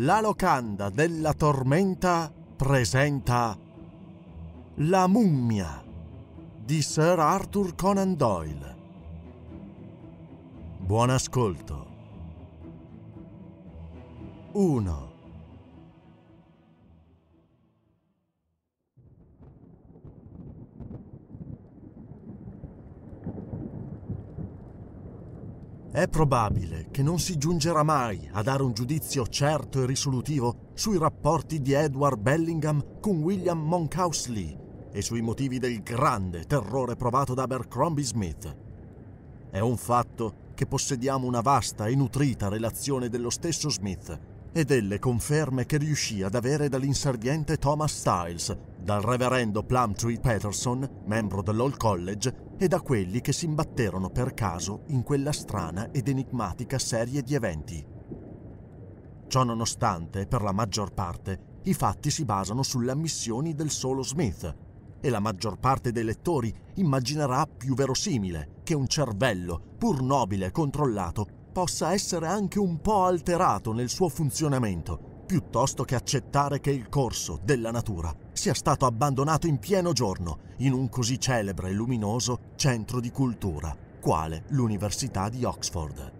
La locanda della tormenta presenta La mummia di Sir Arthur Conan Doyle. Buon ascolto. 1. È probabile che non si giungerà mai a dare un giudizio certo e risolutivo sui rapporti di Edward Bellingham con William Monkhouse Lee e sui motivi del grande terrore provato da Abercrombie Smith. È un fatto che possediamo una vasta e nutrita relazione dello stesso Smith e delle conferme che riuscì ad avere dall'inserviente Thomas Stiles, dal reverendo Plumtree Patterson, membro dell'All College, e da quelli che si imbatterono per caso in quella strana ed enigmatica serie di eventi. Ciò nonostante, per la maggior parte, i fatti si basano sulle ammissioni del solo Smith e la maggior parte dei lettori immaginerà più verosimile che un cervello, pur nobile e controllato, possa essere anche un po' alterato nel suo funzionamento piuttosto che accettare che il corso della natura sia stato abbandonato in pieno giorno in un così celebre e luminoso centro di cultura, quale l'Università di Oxford.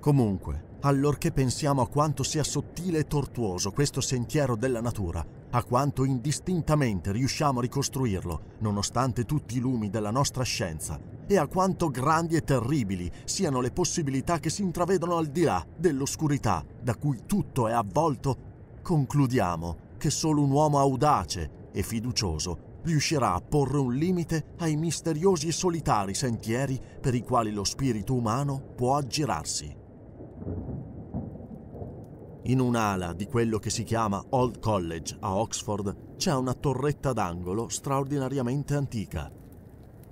Comunque, allorché pensiamo a quanto sia sottile e tortuoso questo sentiero della natura, a quanto indistintamente riusciamo a ricostruirlo, nonostante tutti i lumi della nostra scienza, e a quanto grandi e terribili siano le possibilità che si intravedono al di là dell'oscurità da cui tutto è avvolto, concludiamo che solo un uomo audace e fiducioso riuscirà a porre un limite ai misteriosi e solitari sentieri per i quali lo spirito umano può aggirarsi. In un'ala di quello che si chiama Old College a Oxford c'è una torretta d'angolo straordinariamente antica.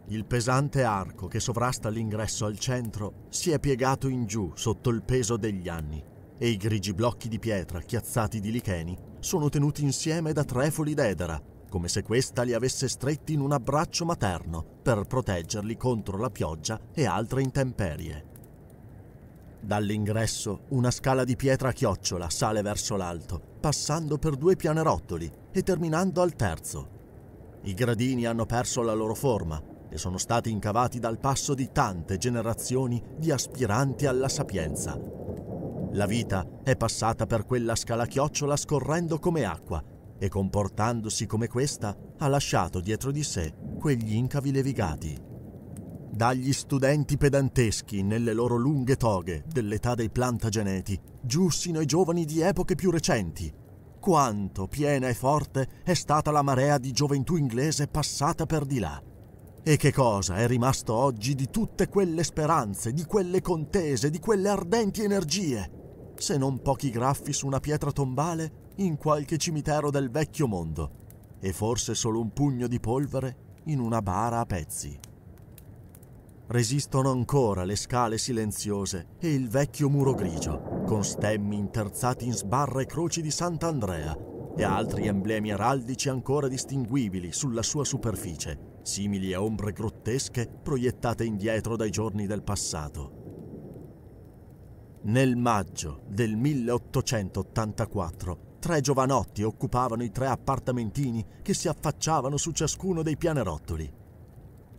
Il pesante arco che sovrasta l'ingresso al centro si è piegato in giù sotto il peso degli anni e i grigi blocchi di pietra chiazzati di licheni sono tenuti insieme da trefoli d'edera, come se questa li avesse stretti in un abbraccio materno per proteggerli contro la pioggia e altre intemperie. Dall'ingresso una scala di pietra a chiocciola sale verso l'alto, passando per due pianerottoli e terminando al terzo. I gradini hanno perso la loro forma e sono stati incavati dal passo di tante generazioni di aspiranti alla sapienza. La vita è passata per quella scala chiocciola scorrendo come acqua e comportandosi come questa ha lasciato dietro di sé quegli incavi levigati dagli studenti pedanteschi nelle loro lunghe toghe dell'età dei plantageneti, giù sino ai giovani di epoche più recenti. Quanto piena e forte è stata la marea di gioventù inglese passata per di là. E che cosa è rimasto oggi di tutte quelle speranze, di quelle contese, di quelle ardenti energie, se non pochi graffi su una pietra tombale in qualche cimitero del vecchio mondo, e forse solo un pugno di polvere in una bara a pezzi. Resistono ancora le scale silenziose e il vecchio muro grigio, con stemmi interzati in sbarra e croci di Sant'Andrea e altri emblemi araldici ancora distinguibili sulla sua superficie, simili a ombre grottesche proiettate indietro dai giorni del passato. Nel maggio del 1884, tre giovanotti occupavano i tre appartamentini che si affacciavano su ciascuno dei pianerottoli.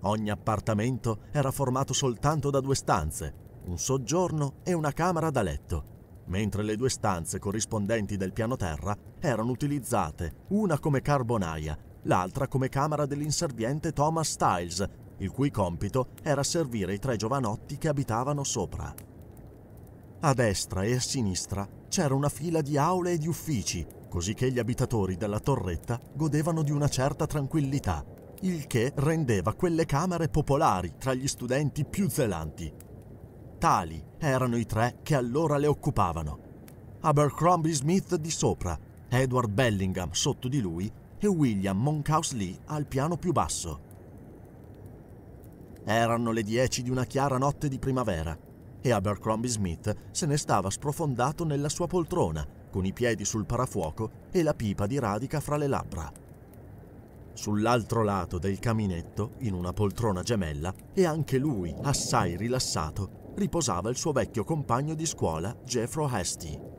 Ogni appartamento era formato soltanto da due stanze, un soggiorno e una camera da letto, mentre le due stanze corrispondenti del piano terra erano utilizzate, una come carbonaia, l'altra come camera dell'inserviente Thomas Stiles, il cui compito era servire i tre giovanotti che abitavano sopra. A destra e a sinistra c'era una fila di aule e di uffici, così che gli abitatori della torretta godevano di una certa tranquillità il che rendeva quelle camere popolari tra gli studenti più zelanti. Tali erano i tre che allora le occupavano. Abercrombie Smith di sopra, Edward Bellingham sotto di lui e William Monkhouse Lee al piano più basso. Erano le dieci di una chiara notte di primavera e Abercrombie Smith se ne stava sprofondato nella sua poltrona, con i piedi sul parafuoco e la pipa di radica fra le labbra. Sull'altro lato del caminetto, in una poltrona gemella, e anche lui, assai rilassato, riposava il suo vecchio compagno di scuola, Jeffro Hastie.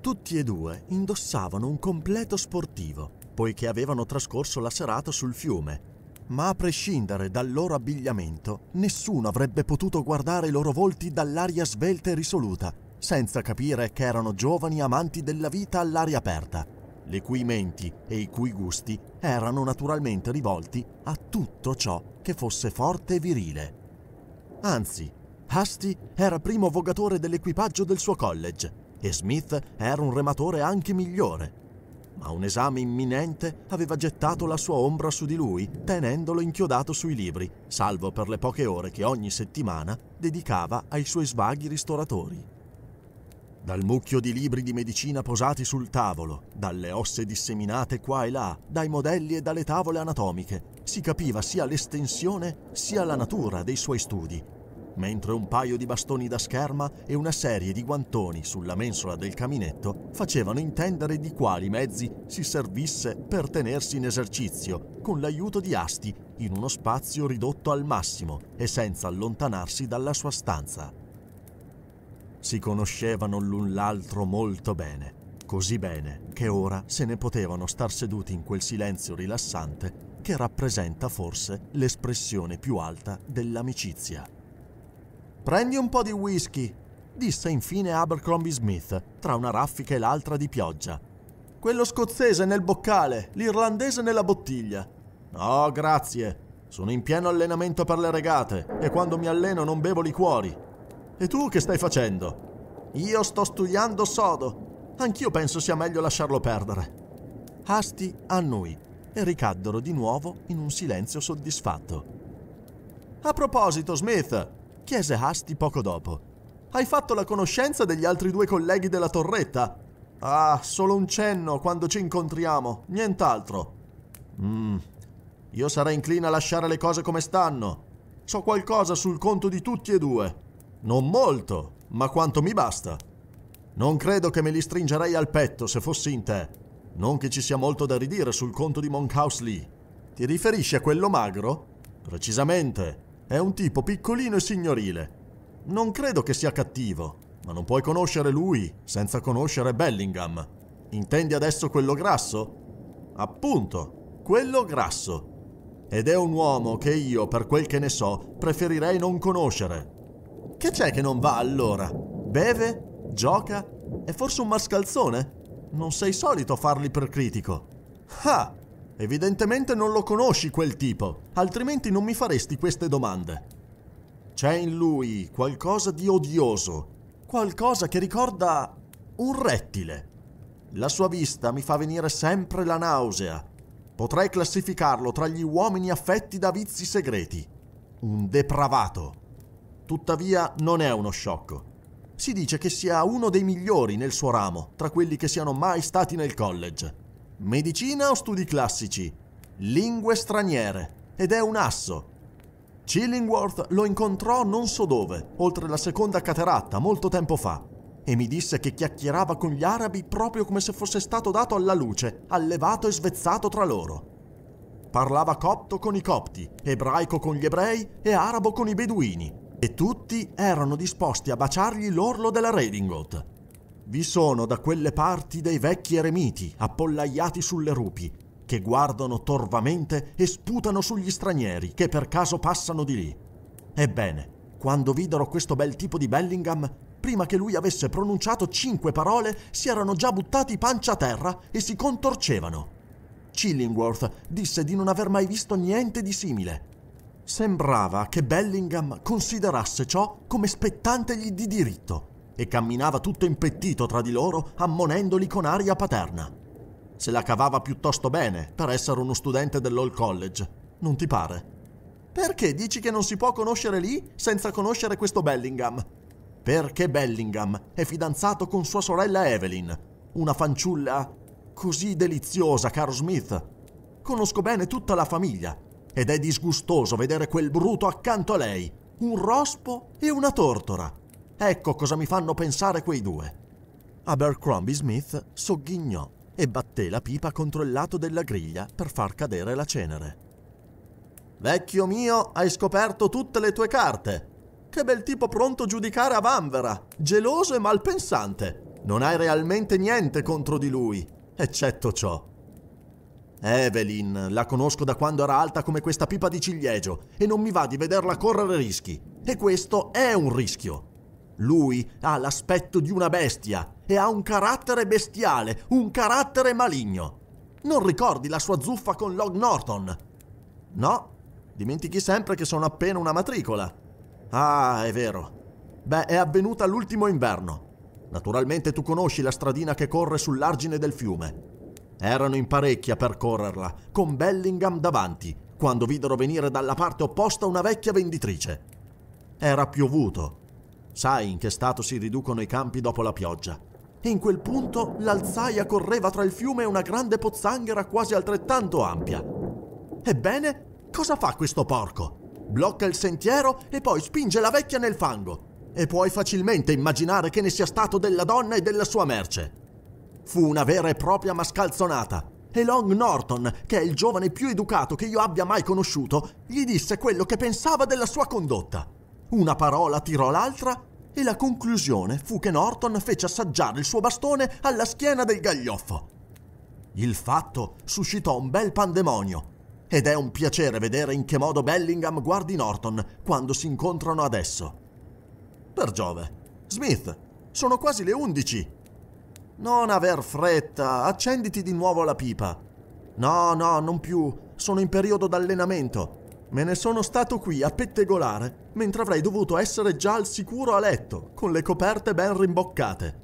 Tutti e due indossavano un completo sportivo, poiché avevano trascorso la serata sul fiume, ma a prescindere dal loro abbigliamento, nessuno avrebbe potuto guardare i loro volti dall'aria svelta e risoluta, senza capire che erano giovani amanti della vita all'aria aperta le cui menti e i cui gusti erano naturalmente rivolti a tutto ciò che fosse forte e virile. Anzi, Hasty era primo vogatore dell'equipaggio del suo college e Smith era un rematore anche migliore. Ma un esame imminente aveva gettato la sua ombra su di lui, tenendolo inchiodato sui libri, salvo per le poche ore che ogni settimana dedicava ai suoi svaghi ristoratori dal mucchio di libri di medicina posati sul tavolo, dalle osse disseminate qua e là, dai modelli e dalle tavole anatomiche, si capiva sia l'estensione sia la natura dei suoi studi, mentre un paio di bastoni da scherma e una serie di guantoni sulla mensola del caminetto facevano intendere di quali mezzi si servisse per tenersi in esercizio, con l'aiuto di asti, in uno spazio ridotto al massimo e senza allontanarsi dalla sua stanza. Si conoscevano l'un l'altro molto bene, così bene che ora se ne potevano star seduti in quel silenzio rilassante che rappresenta forse l'espressione più alta dell'amicizia. Prendi un po' di whisky, disse infine Abercrombie Smith, tra una raffica e l'altra di pioggia. Quello scozzese nel boccale, l'irlandese nella bottiglia. No, grazie. Sono in pieno allenamento per le regate e quando mi alleno non bevo liquori. E tu che stai facendo? Io sto studiando sodo. Anch'io penso sia meglio lasciarlo perdere. Asti a noi e ricaddero di nuovo in un silenzio soddisfatto. A proposito, Smith, chiese Asti poco dopo. Hai fatto la conoscenza degli altri due colleghi della torretta? Ah, solo un cenno quando ci incontriamo, nient'altro. Mm, io sarei inclina a lasciare le cose come stanno. So qualcosa sul conto di tutti e due. Non molto, ma quanto mi basta. Non credo che me li stringerei al petto se fossi in te. Non che ci sia molto da ridire sul conto di Monkhouse Lee. Ti riferisci a quello magro? Precisamente. È un tipo piccolino e signorile. Non credo che sia cattivo, ma non puoi conoscere lui senza conoscere Bellingham. Intendi adesso quello grasso? Appunto, quello grasso. Ed è un uomo che io, per quel che ne so, preferirei non conoscere. Che c'è che non va allora? Beve? Gioca? È forse un mascalzone? Non sei solito farli per critico. Ah! Evidentemente non lo conosci quel tipo, altrimenti non mi faresti queste domande. C'è in lui qualcosa di odioso, qualcosa che ricorda un rettile. La sua vista mi fa venire sempre la nausea. Potrei classificarlo tra gli uomini affetti da vizi segreti. Un depravato. Tuttavia non è uno sciocco. Si dice che sia uno dei migliori nel suo ramo, tra quelli che siano mai stati nel college. Medicina o studi classici? Lingue straniere. Ed è un asso. Chillingworth lo incontrò non so dove, oltre la seconda cateratta, molto tempo fa, e mi disse che chiacchierava con gli arabi proprio come se fosse stato dato alla luce, allevato e svezzato tra loro. Parlava copto con i copti, ebraico con gli ebrei e arabo con i beduini, e tutti erano disposti a baciargli l'orlo della Redingote. Vi sono da quelle parti dei vecchi eremiti appollaiati sulle rupi, che guardano torvamente e sputano sugli stranieri che per caso passano di lì. Ebbene, quando videro questo bel tipo di Bellingham, prima che lui avesse pronunciato cinque parole, si erano già buttati pancia a terra e si contorcevano. Chillingworth disse di non aver mai visto niente di simile Sembrava che Bellingham considerasse ciò come spettantegli di diritto e camminava tutto impettito tra di loro ammonendoli con aria paterna. Se la cavava piuttosto bene per essere uno studente dell'All College, non ti pare? Perché dici che non si può conoscere lì senza conoscere questo Bellingham? Perché Bellingham è fidanzato con sua sorella Evelyn, una fanciulla così deliziosa, caro Smith. Conosco bene tutta la famiglia ed è disgustoso vedere quel bruto accanto a lei, un rospo e una tortora. Ecco cosa mi fanno pensare quei due. Abercrombie Smith sogghignò e batté la pipa contro il lato della griglia per far cadere la cenere. Vecchio mio, hai scoperto tutte le tue carte. Che bel tipo pronto a giudicare a Vanvera, geloso e malpensante. Non hai realmente niente contro di lui, eccetto ciò Evelyn, la conosco da quando era alta come questa pipa di ciliegio e non mi va di vederla correre rischi. E questo è un rischio. Lui ha l'aspetto di una bestia e ha un carattere bestiale, un carattere maligno. Non ricordi la sua zuffa con Log Norton? No, dimentichi sempre che sono appena una matricola. Ah, è vero. Beh, è avvenuta l'ultimo inverno. Naturalmente tu conosci la stradina che corre sull'argine del fiume. Erano in parecchi a percorrerla, con Bellingham davanti, quando videro venire dalla parte opposta una vecchia venditrice. Era piovuto. Sai in che stato si riducono i campi dopo la pioggia. In quel punto l'alzaia correva tra il fiume e una grande pozzanghera quasi altrettanto ampia. Ebbene, cosa fa questo porco? Blocca il sentiero e poi spinge la vecchia nel fango. E puoi facilmente immaginare che ne sia stato della donna e della sua merce. Fu una vera e propria mascalzonata. E Long Norton, che è il giovane più educato che io abbia mai conosciuto, gli disse quello che pensava della sua condotta. Una parola tirò l'altra e la conclusione fu che Norton fece assaggiare il suo bastone alla schiena del gaglioffo. Il fatto suscitò un bel pandemonio ed è un piacere vedere in che modo Bellingham guardi Norton quando si incontrano adesso. Per Giove, Smith, sono quasi le undici. Non aver fretta, accenditi di nuovo la pipa. No, no, non più. Sono in periodo d'allenamento. Me ne sono stato qui a pettegolare, mentre avrei dovuto essere già al sicuro a letto, con le coperte ben rimboccate.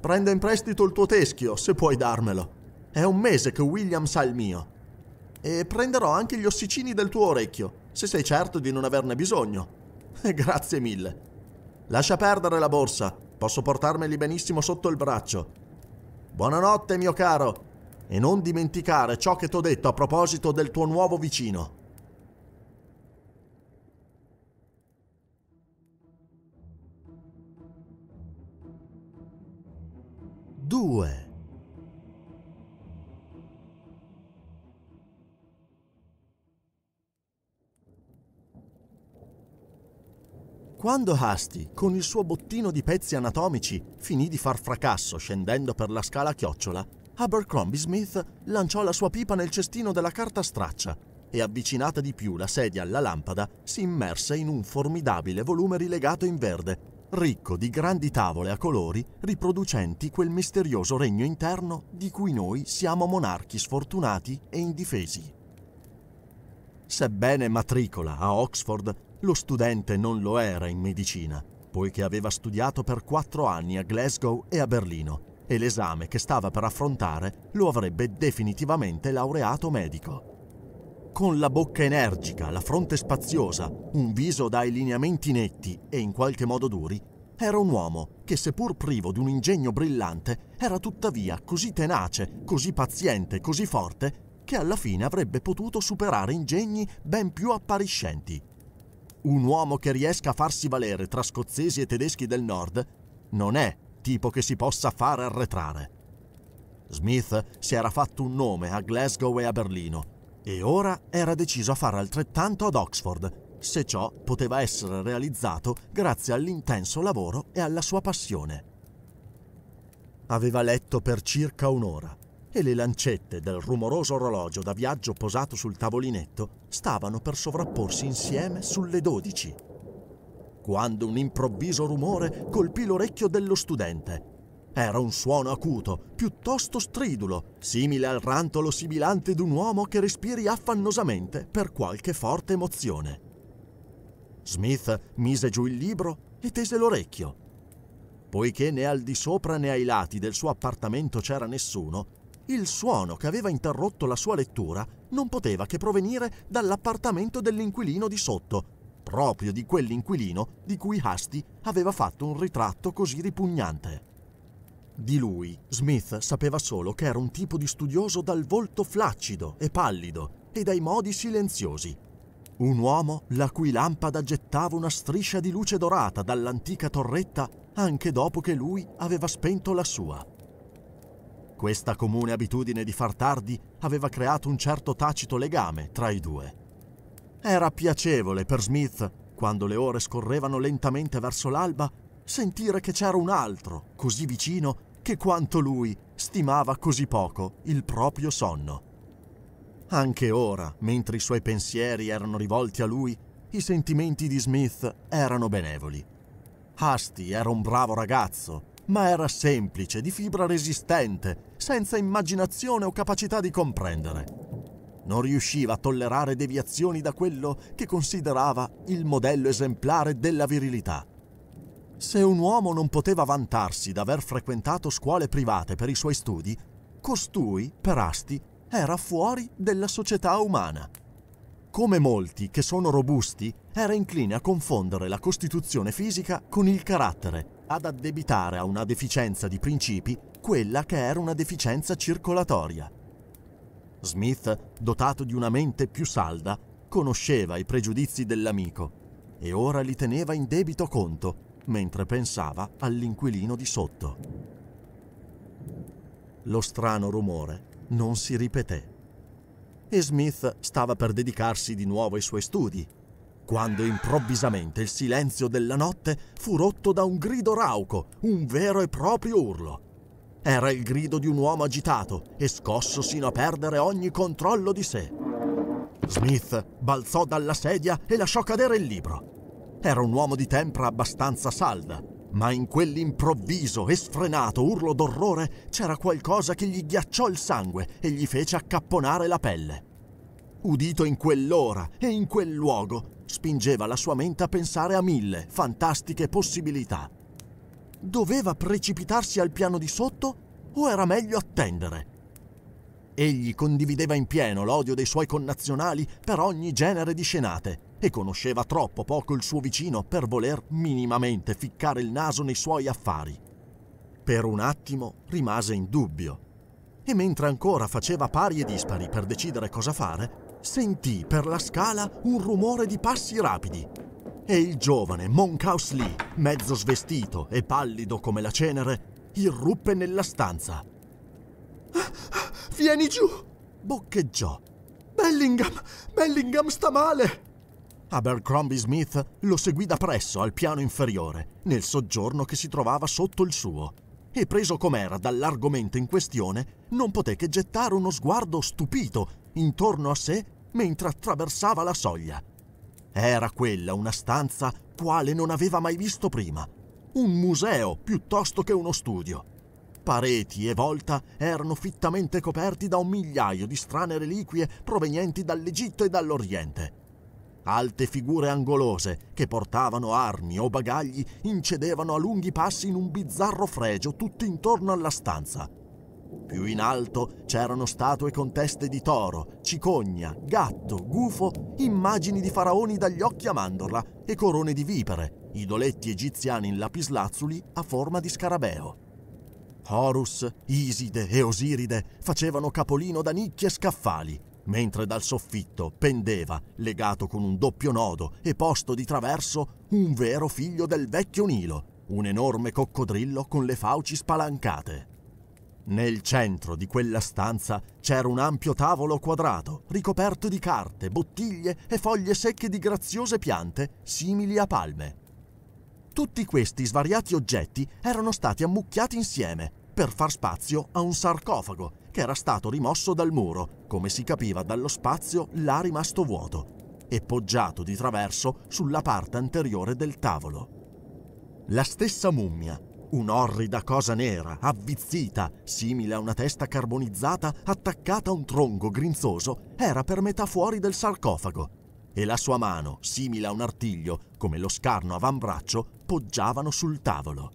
Prenda in prestito il tuo teschio, se puoi darmelo. È un mese che William sa il mio. E prenderò anche gli ossicini del tuo orecchio, se sei certo di non averne bisogno. Grazie mille. Lascia perdere la borsa, Posso portarmeli benissimo sotto il braccio. Buonanotte, mio caro, e non dimenticare ciò che t'ho detto a proposito del tuo nuovo vicino. Due. Quando Hasty, con il suo bottino di pezzi anatomici, finì di far fracasso scendendo per la scala a chiocciola, Abercrombie Smith lanciò la sua pipa nel cestino della carta straccia e avvicinata di più la sedia alla lampada, si immerse in un formidabile volume rilegato in verde, ricco di grandi tavole a colori riproducenti quel misterioso regno interno di cui noi siamo monarchi sfortunati e indifesi. Sebbene matricola a Oxford, lo studente non lo era in medicina, poiché aveva studiato per quattro anni a Glasgow e a Berlino e l'esame che stava per affrontare lo avrebbe definitivamente laureato medico. Con la bocca energica, la fronte spaziosa, un viso dai lineamenti netti e in qualche modo duri, era un uomo che, seppur privo di un ingegno brillante, era tuttavia così tenace, così paziente, così forte, che alla fine avrebbe potuto superare ingegni ben più appariscenti. Un uomo che riesca a farsi valere tra scozzesi e tedeschi del nord non è tipo che si possa far arretrare. Smith si era fatto un nome a Glasgow e a Berlino e ora era deciso a fare altrettanto ad Oxford, se ciò poteva essere realizzato grazie all'intenso lavoro e alla sua passione. Aveva letto per circa un'ora e le lancette del rumoroso orologio da viaggio posato sul tavolinetto stavano per sovrapporsi insieme sulle 12, quando un improvviso rumore colpì l'orecchio dello studente. Era un suono acuto, piuttosto stridulo, simile al rantolo sibilante d'un uomo che respiri affannosamente per qualche forte emozione. Smith mise giù il libro e tese l'orecchio. Poiché né al di sopra né ai lati del suo appartamento c'era nessuno, il suono che aveva interrotto la sua lettura non poteva che provenire dall'appartamento dell'inquilino di sotto, proprio di quell'inquilino di cui Hasti aveva fatto un ritratto così ripugnante. Di lui, Smith sapeva solo che era un tipo di studioso dal volto flaccido e pallido e dai modi silenziosi. Un uomo la cui lampada gettava una striscia di luce dorata dall'antica torretta anche dopo che lui aveva spento la sua. Questa comune abitudine di far tardi aveva creato un certo tacito legame tra i due. Era piacevole per Smith, quando le ore scorrevano lentamente verso l'alba, sentire che c'era un altro così vicino che quanto lui stimava così poco il proprio sonno. Anche ora, mentre i suoi pensieri erano rivolti a lui, i sentimenti di Smith erano benevoli. Hasty era un bravo ragazzo ma era semplice, di fibra resistente, senza immaginazione o capacità di comprendere. Non riusciva a tollerare deviazioni da quello che considerava il modello esemplare della virilità. Se un uomo non poteva vantarsi d'aver frequentato scuole private per i suoi studi, costui, per asti, era fuori della società umana. Come molti che sono robusti, era incline a confondere la costituzione fisica con il carattere, ad addebitare a una deficienza di principi quella che era una deficienza circolatoria. Smith, dotato di una mente più salda, conosceva i pregiudizi dell'amico e ora li teneva in debito conto mentre pensava all'inquilino di sotto. Lo strano rumore non si ripeté e Smith stava per dedicarsi di nuovo ai suoi studi, quando improvvisamente il silenzio della notte fu rotto da un grido rauco, un vero e proprio urlo. Era il grido di un uomo agitato e scosso sino a perdere ogni controllo di sé. Smith balzò dalla sedia e lasciò cadere il libro. Era un uomo di tempra abbastanza salda, ma in quell'improvviso e sfrenato urlo d'orrore c'era qualcosa che gli ghiacciò il sangue e gli fece accapponare la pelle. Udito in quell'ora e in quel luogo, spingeva la sua mente a pensare a mille fantastiche possibilità. Doveva precipitarsi al piano di sotto o era meglio attendere? Egli condivideva in pieno l'odio dei suoi connazionali per ogni genere di scenate e conosceva troppo poco il suo vicino per voler minimamente ficcare il naso nei suoi affari. Per un attimo rimase in dubbio e mentre ancora faceva pari e dispari per decidere cosa fare, sentì per la scala un rumore di passi rapidi e il giovane Monkhouse Lee, mezzo svestito e pallido come la cenere, irruppe nella stanza. Vieni giù! boccheggiò. Bellingham! Bellingham sta male! Abercrombie Smith lo seguì da presso al piano inferiore, nel soggiorno che si trovava sotto il suo, e preso com'era dall'argomento in questione, non poté che gettare uno sguardo stupito intorno a sé mentre attraversava la soglia. Era quella una stanza quale non aveva mai visto prima, un museo piuttosto che uno studio. Pareti e volta erano fittamente coperti da un migliaio di strane reliquie provenienti dall'Egitto e dall'Oriente. Alte figure angolose che portavano armi o bagagli incedevano a lunghi passi in un bizzarro fregio tutto intorno alla stanza. Più in alto c'erano statue con teste di toro, cicogna, gatto, gufo, immagini di faraoni dagli occhi a mandorla e corone di vipere, idoletti egiziani in lapislazzuli a forma di scarabeo. Horus, Iside e Osiride facevano capolino da nicchie e scaffali mentre dal soffitto pendeva, legato con un doppio nodo e posto di traverso, un vero figlio del vecchio Nilo, un enorme coccodrillo con le fauci spalancate. Nel centro di quella stanza c'era un ampio tavolo quadrato, ricoperto di carte, bottiglie e foglie secche di graziose piante simili a palme. Tutti questi svariati oggetti erano stati ammucchiati insieme per far spazio a un sarcofago che era stato rimosso dal muro, come si capiva dallo spazio là rimasto vuoto, e poggiato di traverso sulla parte anteriore del tavolo. La stessa mummia, un'orrida cosa nera, avvizzita, simile a una testa carbonizzata attaccata a un tronco grinzoso, era per metà fuori del sarcofago, e la sua mano, simile a un artiglio, come lo scarno avambraccio, poggiavano sul tavolo.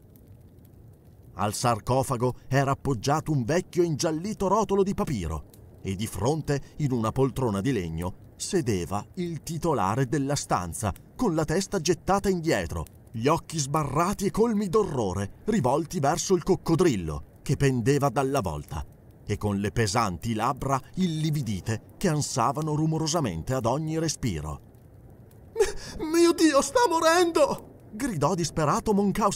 Al sarcofago era appoggiato un vecchio ingiallito rotolo di papiro e di fronte, in una poltrona di legno, sedeva il titolare della stanza, con la testa gettata indietro, gli occhi sbarrati e colmi d'orrore, rivolti verso il coccodrillo che pendeva dalla volta e con le pesanti labbra illividite che ansavano rumorosamente ad ogni respiro. M- mio Dio, sta morendo! gridò disperato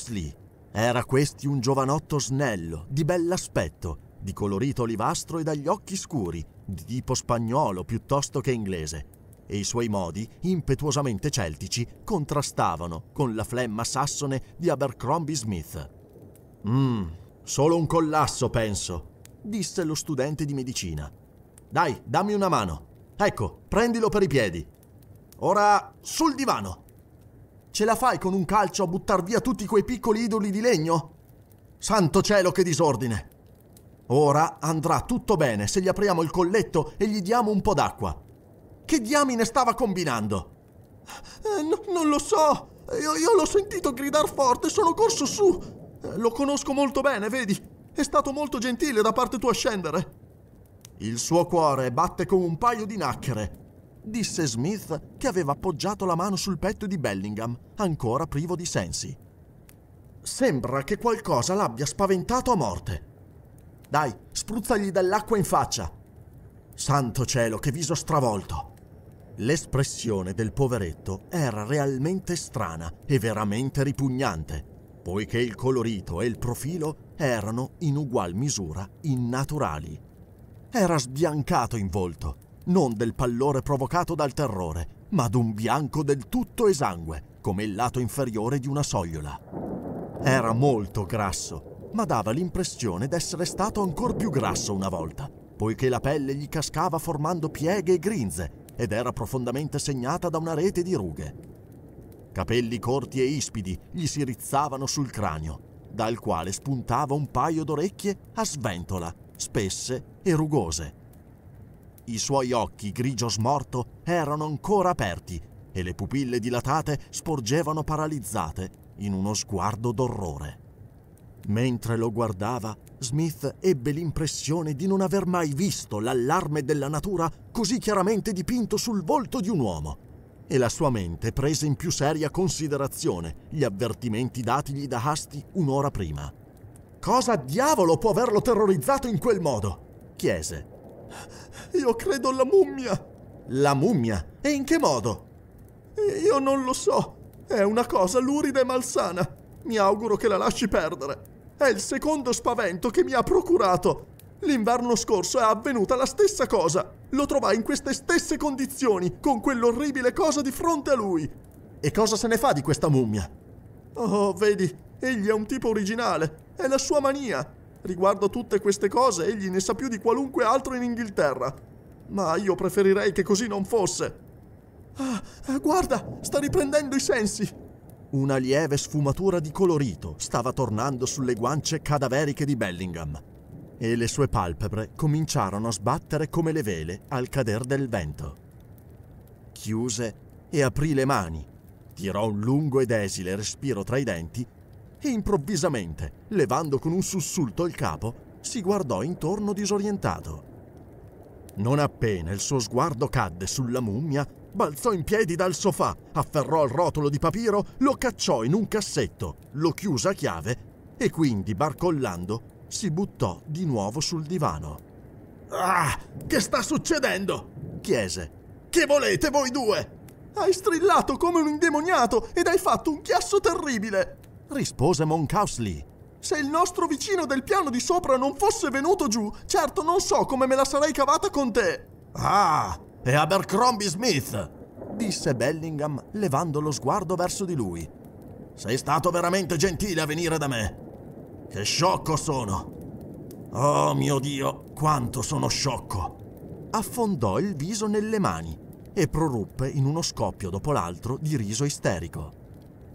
Lee. Era questi un giovanotto snello, di bell'aspetto, di colorito olivastro e dagli occhi scuri, di tipo spagnolo piuttosto che inglese, e i suoi modi, impetuosamente celtici, contrastavano con la flemma sassone di Abercrombie Smith. Mmm, solo un collasso, penso, disse lo studente di medicina. Dai, dammi una mano. Ecco, prendilo per i piedi. Ora sul divano. Ce la fai con un calcio a buttar via tutti quei piccoli idoli di legno? Santo cielo, che disordine! Ora andrà tutto bene se gli apriamo il colletto e gli diamo un po' d'acqua. Che diamine stava combinando? Eh, no, non lo so. Io, io l'ho sentito gridar forte, sono corso su. Eh, lo conosco molto bene, vedi? È stato molto gentile da parte tua scendere. Il suo cuore batte come un paio di nacchere disse Smith che aveva appoggiato la mano sul petto di Bellingham, ancora privo di sensi. Sembra che qualcosa l'abbia spaventato a morte. Dai, spruzzagli dell'acqua in faccia. Santo cielo, che viso stravolto. L'espressione del poveretto era realmente strana e veramente ripugnante, poiché il colorito e il profilo erano in ugual misura innaturali. Era sbiancato in volto non del pallore provocato dal terrore, ma d'un bianco del tutto esangue, come il lato inferiore di una sogliola. Era molto grasso, ma dava l'impressione d'essere stato ancora più grasso una volta, poiché la pelle gli cascava formando pieghe e grinze ed era profondamente segnata da una rete di rughe. Capelli corti e ispidi gli si rizzavano sul cranio, dal quale spuntava un paio d'orecchie a sventola, spesse e rugose i suoi occhi grigio smorto erano ancora aperti e le pupille dilatate sporgevano paralizzate in uno sguardo d'orrore. Mentre lo guardava, Smith ebbe l'impressione di non aver mai visto l'allarme della natura così chiaramente dipinto sul volto di un uomo. E la sua mente prese in più seria considerazione gli avvertimenti datigli da Hasty un'ora prima. Cosa diavolo può averlo terrorizzato in quel modo? chiese. Io credo alla mummia. La mummia? E in che modo? Io non lo so. È una cosa lurida e malsana. Mi auguro che la lasci perdere. È il secondo spavento che mi ha procurato. L'inverno scorso è avvenuta la stessa cosa. Lo trovai in queste stesse condizioni, con quell'orribile cosa di fronte a lui. E cosa se ne fa di questa mummia? Oh, vedi, egli è un tipo originale. È la sua mania. Riguardo tutte queste cose, egli ne sa più di qualunque altro in Inghilterra. Ma io preferirei che così non fosse. Ah, eh, guarda, sta riprendendo i sensi. Una lieve sfumatura di colorito stava tornando sulle guance cadaveriche di Bellingham e le sue palpebre cominciarono a sbattere come le vele al cader del vento. Chiuse e aprì le mani, tirò un lungo ed esile respiro tra i denti e improvvisamente, levando con un sussulto il capo, si guardò intorno disorientato. Non appena il suo sguardo cadde sulla mummia, balzò in piedi dal sofà, afferrò il rotolo di papiro, lo cacciò in un cassetto, lo chiuse a chiave e quindi, barcollando, si buttò di nuovo sul divano. Ah, che sta succedendo? chiese. Che volete voi due? Hai strillato come un indemoniato ed hai fatto un chiasso terribile! rispose Moncausli. Se il nostro vicino del piano di sopra non fosse venuto giù, certo non so come me la sarei cavata con te. Ah, è Abercrombie Smith, disse Bellingham levando lo sguardo verso di lui. Sei stato veramente gentile a venire da me. Che sciocco sono. Oh mio Dio, quanto sono sciocco. Affondò il viso nelle mani e proruppe in uno scoppio dopo l'altro di riso isterico.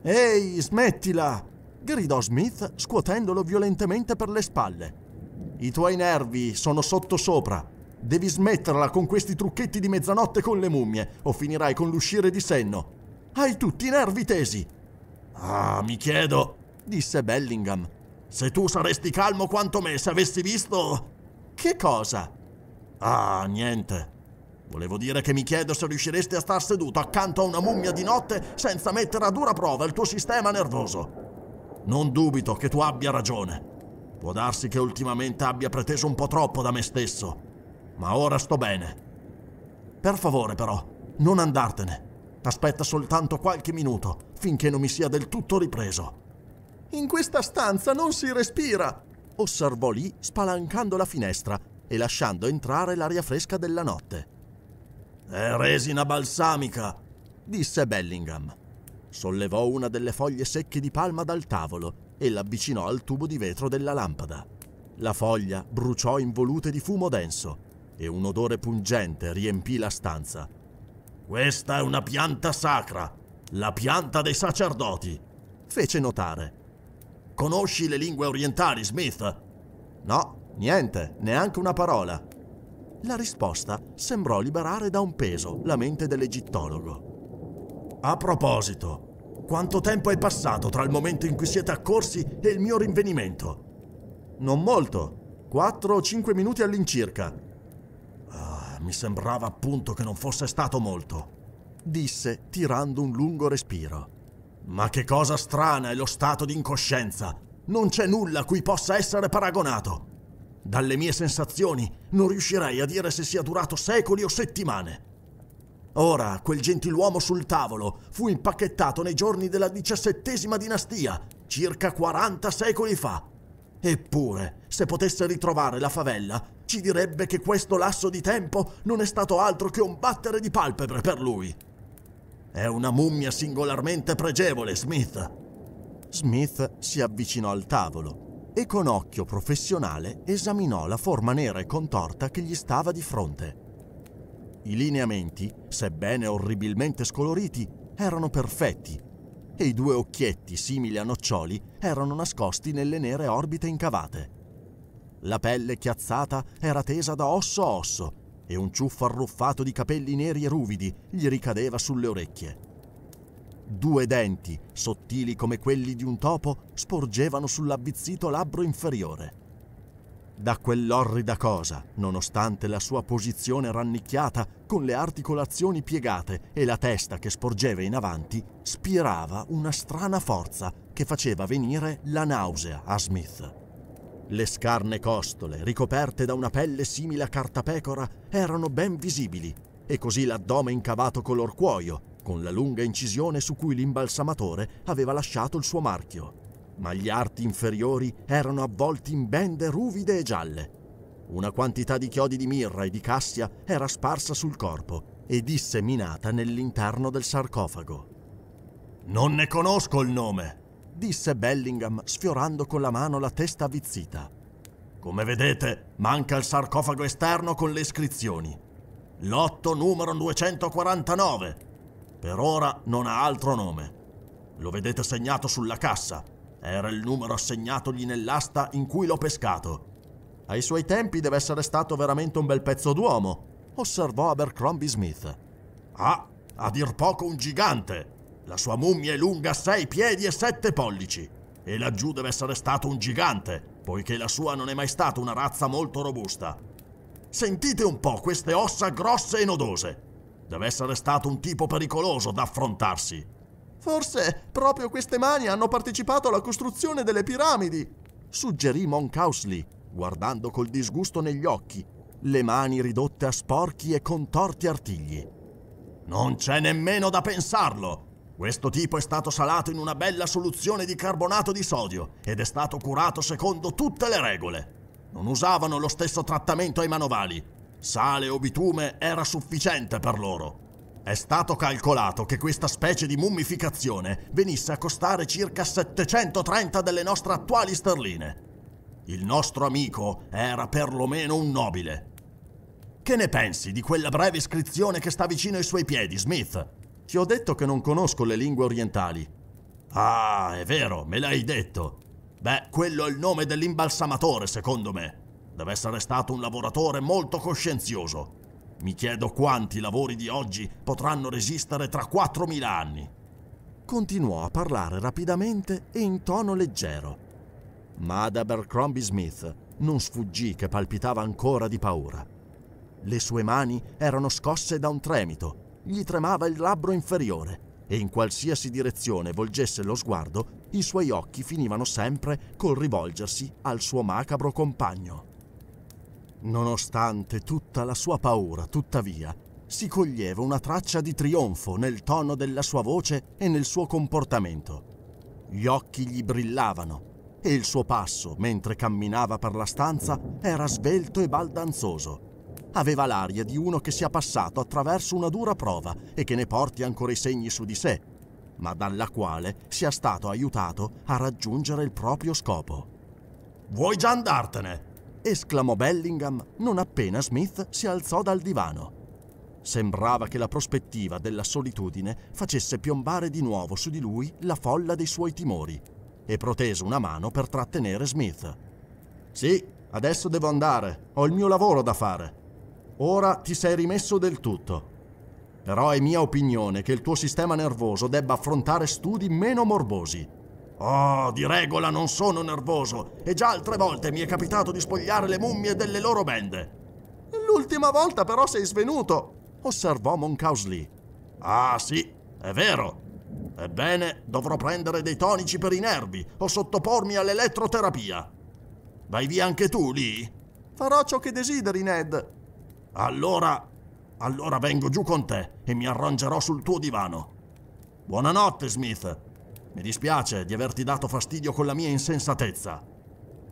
Ehi, smettila! gridò Smith scuotendolo violentemente per le spalle. I tuoi nervi sono sottosopra. Devi smetterla con questi trucchetti di mezzanotte con le mummie o finirai con l'uscire di senno. Hai tutti i nervi tesi. Ah, mi chiedo, disse Bellingham. Se tu saresti calmo quanto me se avessi visto... Che cosa? Ah, niente. Volevo dire che mi chiedo se riusciresti a star seduto accanto a una mummia di notte senza mettere a dura prova il tuo sistema nervoso. Non dubito che tu abbia ragione. Può darsi che ultimamente abbia preteso un po' troppo da me stesso, ma ora sto bene. Per favore, però, non andartene. Aspetta soltanto qualche minuto finché non mi sia del tutto ripreso. In questa stanza non si respira, osservò lì spalancando la finestra e lasciando entrare l'aria fresca della notte. È resina balsamica, disse Bellingham. Sollevò una delle foglie secche di palma dal tavolo e l'avvicinò al tubo di vetro della lampada. La foglia bruciò in volute di fumo denso e un odore pungente riempì la stanza. Questa è una pianta sacra, la pianta dei sacerdoti, fece notare. Conosci le lingue orientali, Smith? No, niente, neanche una parola. La risposta sembrò liberare da un peso la mente dell'egittologo. A proposito, quanto tempo è passato tra il momento in cui siete accorsi e il mio rinvenimento? Non molto, 4 o 5 minuti all'incirca. Ah, mi sembrava appunto che non fosse stato molto, disse tirando un lungo respiro. Ma che cosa strana è lo stato di incoscienza! Non c'è nulla a cui possa essere paragonato! Dalle mie sensazioni non riuscirei a dire se sia durato secoli o settimane. Ora quel gentiluomo sul tavolo fu impacchettato nei giorni della diciassettesima dinastia, circa 40 secoli fa. Eppure, se potesse ritrovare la favella, ci direbbe che questo lasso di tempo non è stato altro che un battere di palpebre per lui. È una mummia singolarmente pregevole, Smith. Smith si avvicinò al tavolo e con occhio professionale esaminò la forma nera e contorta che gli stava di fronte. I lineamenti, sebbene orribilmente scoloriti, erano perfetti e i due occhietti simili a noccioli erano nascosti nelle nere orbite incavate. La pelle chiazzata era tesa da osso a osso e un ciuffo arruffato di capelli neri e ruvidi gli ricadeva sulle orecchie. Due denti, sottili come quelli di un topo, sporgevano sull'avvizzito labbro inferiore. Da quell'orrida cosa, nonostante la sua posizione rannicchiata, con le articolazioni piegate e la testa che sporgeva in avanti, spirava una strana forza che faceva venire la nausea a Smith. Le scarne costole, ricoperte da una pelle simile a cartapecora, erano ben visibili, e così l'addome incavato color cuoio, con la lunga incisione su cui l'imbalsamatore aveva lasciato il suo marchio, ma gli arti inferiori erano avvolti in bende ruvide e gialle. Una quantità di chiodi di mirra e di cassia era sparsa sul corpo e disseminata nell'interno del sarcofago. Non ne conosco il nome, disse Bellingham sfiorando con la mano la testa avvizzita. Come vedete, manca il sarcofago esterno con le iscrizioni. Lotto numero 249, per ora non ha altro nome. Lo vedete segnato sulla cassa. Era il numero assegnatogli nell'asta in cui l'ho pescato. Ai suoi tempi deve essere stato veramente un bel pezzo d'uomo, osservò Abercrombie Smith. Ah, a dir poco un gigante. La sua mummia è lunga sei piedi e sette pollici. E laggiù deve essere stato un gigante, poiché la sua non è mai stata una razza molto robusta. Sentite un po' queste ossa grosse e nodose. Deve essere stato un tipo pericoloso da affrontarsi. Forse proprio queste mani hanno partecipato alla costruzione delle piramidi, suggerì Moncausley, guardando col disgusto negli occhi, le mani ridotte a sporchi e contorti artigli. Non c'è nemmeno da pensarlo! Questo tipo è stato salato in una bella soluzione di carbonato di sodio ed è stato curato secondo tutte le regole. Non usavano lo stesso trattamento ai manovali, Sale o bitume era sufficiente per loro. È stato calcolato che questa specie di mummificazione venisse a costare circa 730 delle nostre attuali sterline. Il nostro amico era perlomeno un nobile. Che ne pensi di quella breve iscrizione che sta vicino ai suoi piedi, Smith? Ti ho detto che non conosco le lingue orientali. Ah, è vero, me l'hai detto. Beh, quello è il nome dell'imbalsamatore, secondo me. Deve essere stato un lavoratore molto coscienzioso. Mi chiedo quanti lavori di oggi potranno resistere tra 4.000 anni. Continuò a parlare rapidamente e in tono leggero. Ma ad Abercrombie Smith non sfuggì che palpitava ancora di paura. Le sue mani erano scosse da un tremito, gli tremava il labbro inferiore e in qualsiasi direzione volgesse lo sguardo, i suoi occhi finivano sempre col rivolgersi al suo macabro compagno. Nonostante tutta la sua paura, tuttavia, si coglieva una traccia di trionfo nel tono della sua voce e nel suo comportamento. Gli occhi gli brillavano e il suo passo, mentre camminava per la stanza, era svelto e baldanzoso. Aveva l'aria di uno che sia passato attraverso una dura prova e che ne porti ancora i segni su di sé, ma dalla quale sia stato aiutato a raggiungere il proprio scopo. Vuoi già andartene? esclamò Bellingham non appena Smith si alzò dal divano. Sembrava che la prospettiva della solitudine facesse piombare di nuovo su di lui la folla dei suoi timori e protese una mano per trattenere Smith. Sì, adesso devo andare, ho il mio lavoro da fare. Ora ti sei rimesso del tutto. Però è mia opinione che il tuo sistema nervoso debba affrontare studi meno morbosi. Oh, di regola non sono nervoso e già altre volte mi è capitato di spogliare le mummie delle loro bende. L'ultima volta però sei svenuto, osservò Moncausley. Ah sì, è vero. Ebbene, dovrò prendere dei tonici per i nervi o sottopormi all'elettroterapia. Vai via anche tu, lì? Farò ciò che desideri, Ned. Allora, allora vengo giù con te e mi arrangerò sul tuo divano. Buonanotte, Smith. Mi dispiace di averti dato fastidio con la mia insensatezza.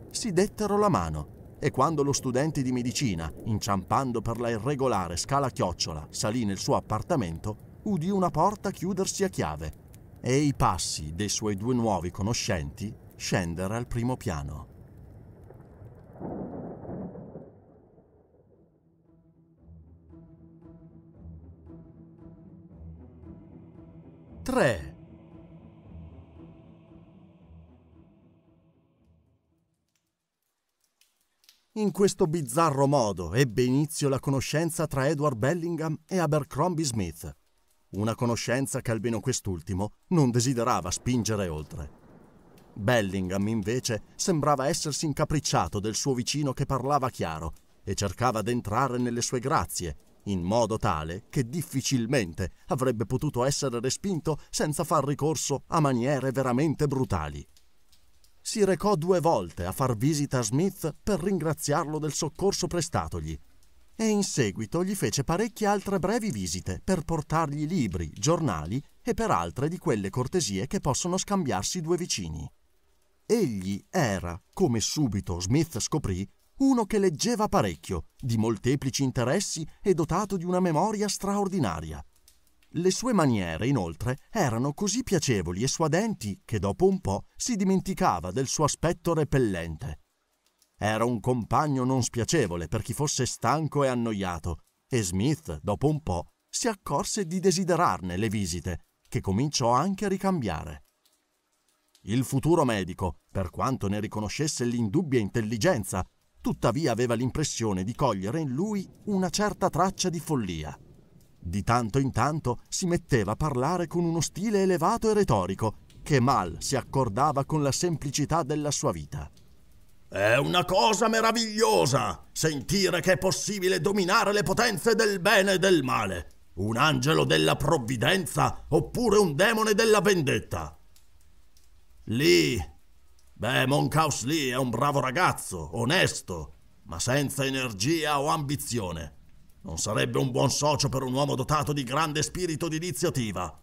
Si dettero la mano e quando lo studente di medicina, inciampando per la irregolare scala chiocciola, salì nel suo appartamento, udì una porta chiudersi a chiave e i passi dei suoi due nuovi conoscenti scendere al primo piano. Tre. In questo bizzarro modo ebbe inizio la conoscenza tra Edward Bellingham e Abercrombie Smith, una conoscenza che almeno quest'ultimo non desiderava spingere oltre. Bellingham invece sembrava essersi incapricciato del suo vicino che parlava chiaro e cercava d'entrare nelle sue grazie, in modo tale che difficilmente avrebbe potuto essere respinto senza far ricorso a maniere veramente brutali si recò due volte a far visita a Smith per ringraziarlo del soccorso prestatogli e in seguito gli fece parecchie altre brevi visite per portargli libri, giornali e per altre di quelle cortesie che possono scambiarsi due vicini. Egli era, come subito Smith scoprì, uno che leggeva parecchio, di molteplici interessi e dotato di una memoria straordinaria. Le sue maniere, inoltre, erano così piacevoli e suadenti che dopo un po' si dimenticava del suo aspetto repellente. Era un compagno non spiacevole per chi fosse stanco e annoiato, e Smith, dopo un po', si accorse di desiderarne le visite, che cominciò anche a ricambiare. Il futuro medico, per quanto ne riconoscesse l'indubbia intelligenza, tuttavia aveva l'impressione di cogliere in lui una certa traccia di follia. Di tanto in tanto si metteva a parlare con uno stile elevato e retorico che mal si accordava con la semplicità della sua vita. È una cosa meravigliosa sentire che è possibile dominare le potenze del bene e del male, un angelo della provvidenza oppure un demone della vendetta. Lì, beh, Monkhouse Lee è un bravo ragazzo, onesto, ma senza energia o ambizione non sarebbe un buon socio per un uomo dotato di grande spirito di iniziativa.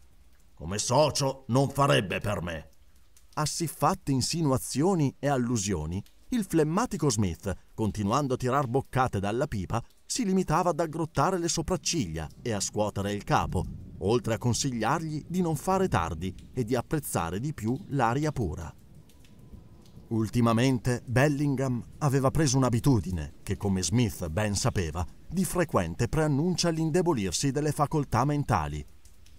Come socio non farebbe per me. A siffatte insinuazioni e allusioni, il flemmatico Smith, continuando a tirar boccate dalla pipa, si limitava ad aggrottare le sopracciglia e a scuotere il capo, oltre a consigliargli di non fare tardi e di apprezzare di più l'aria pura. Ultimamente Bellingham aveva preso un'abitudine che, come Smith ben sapeva, di frequente preannuncia l'indebolirsi delle facoltà mentali.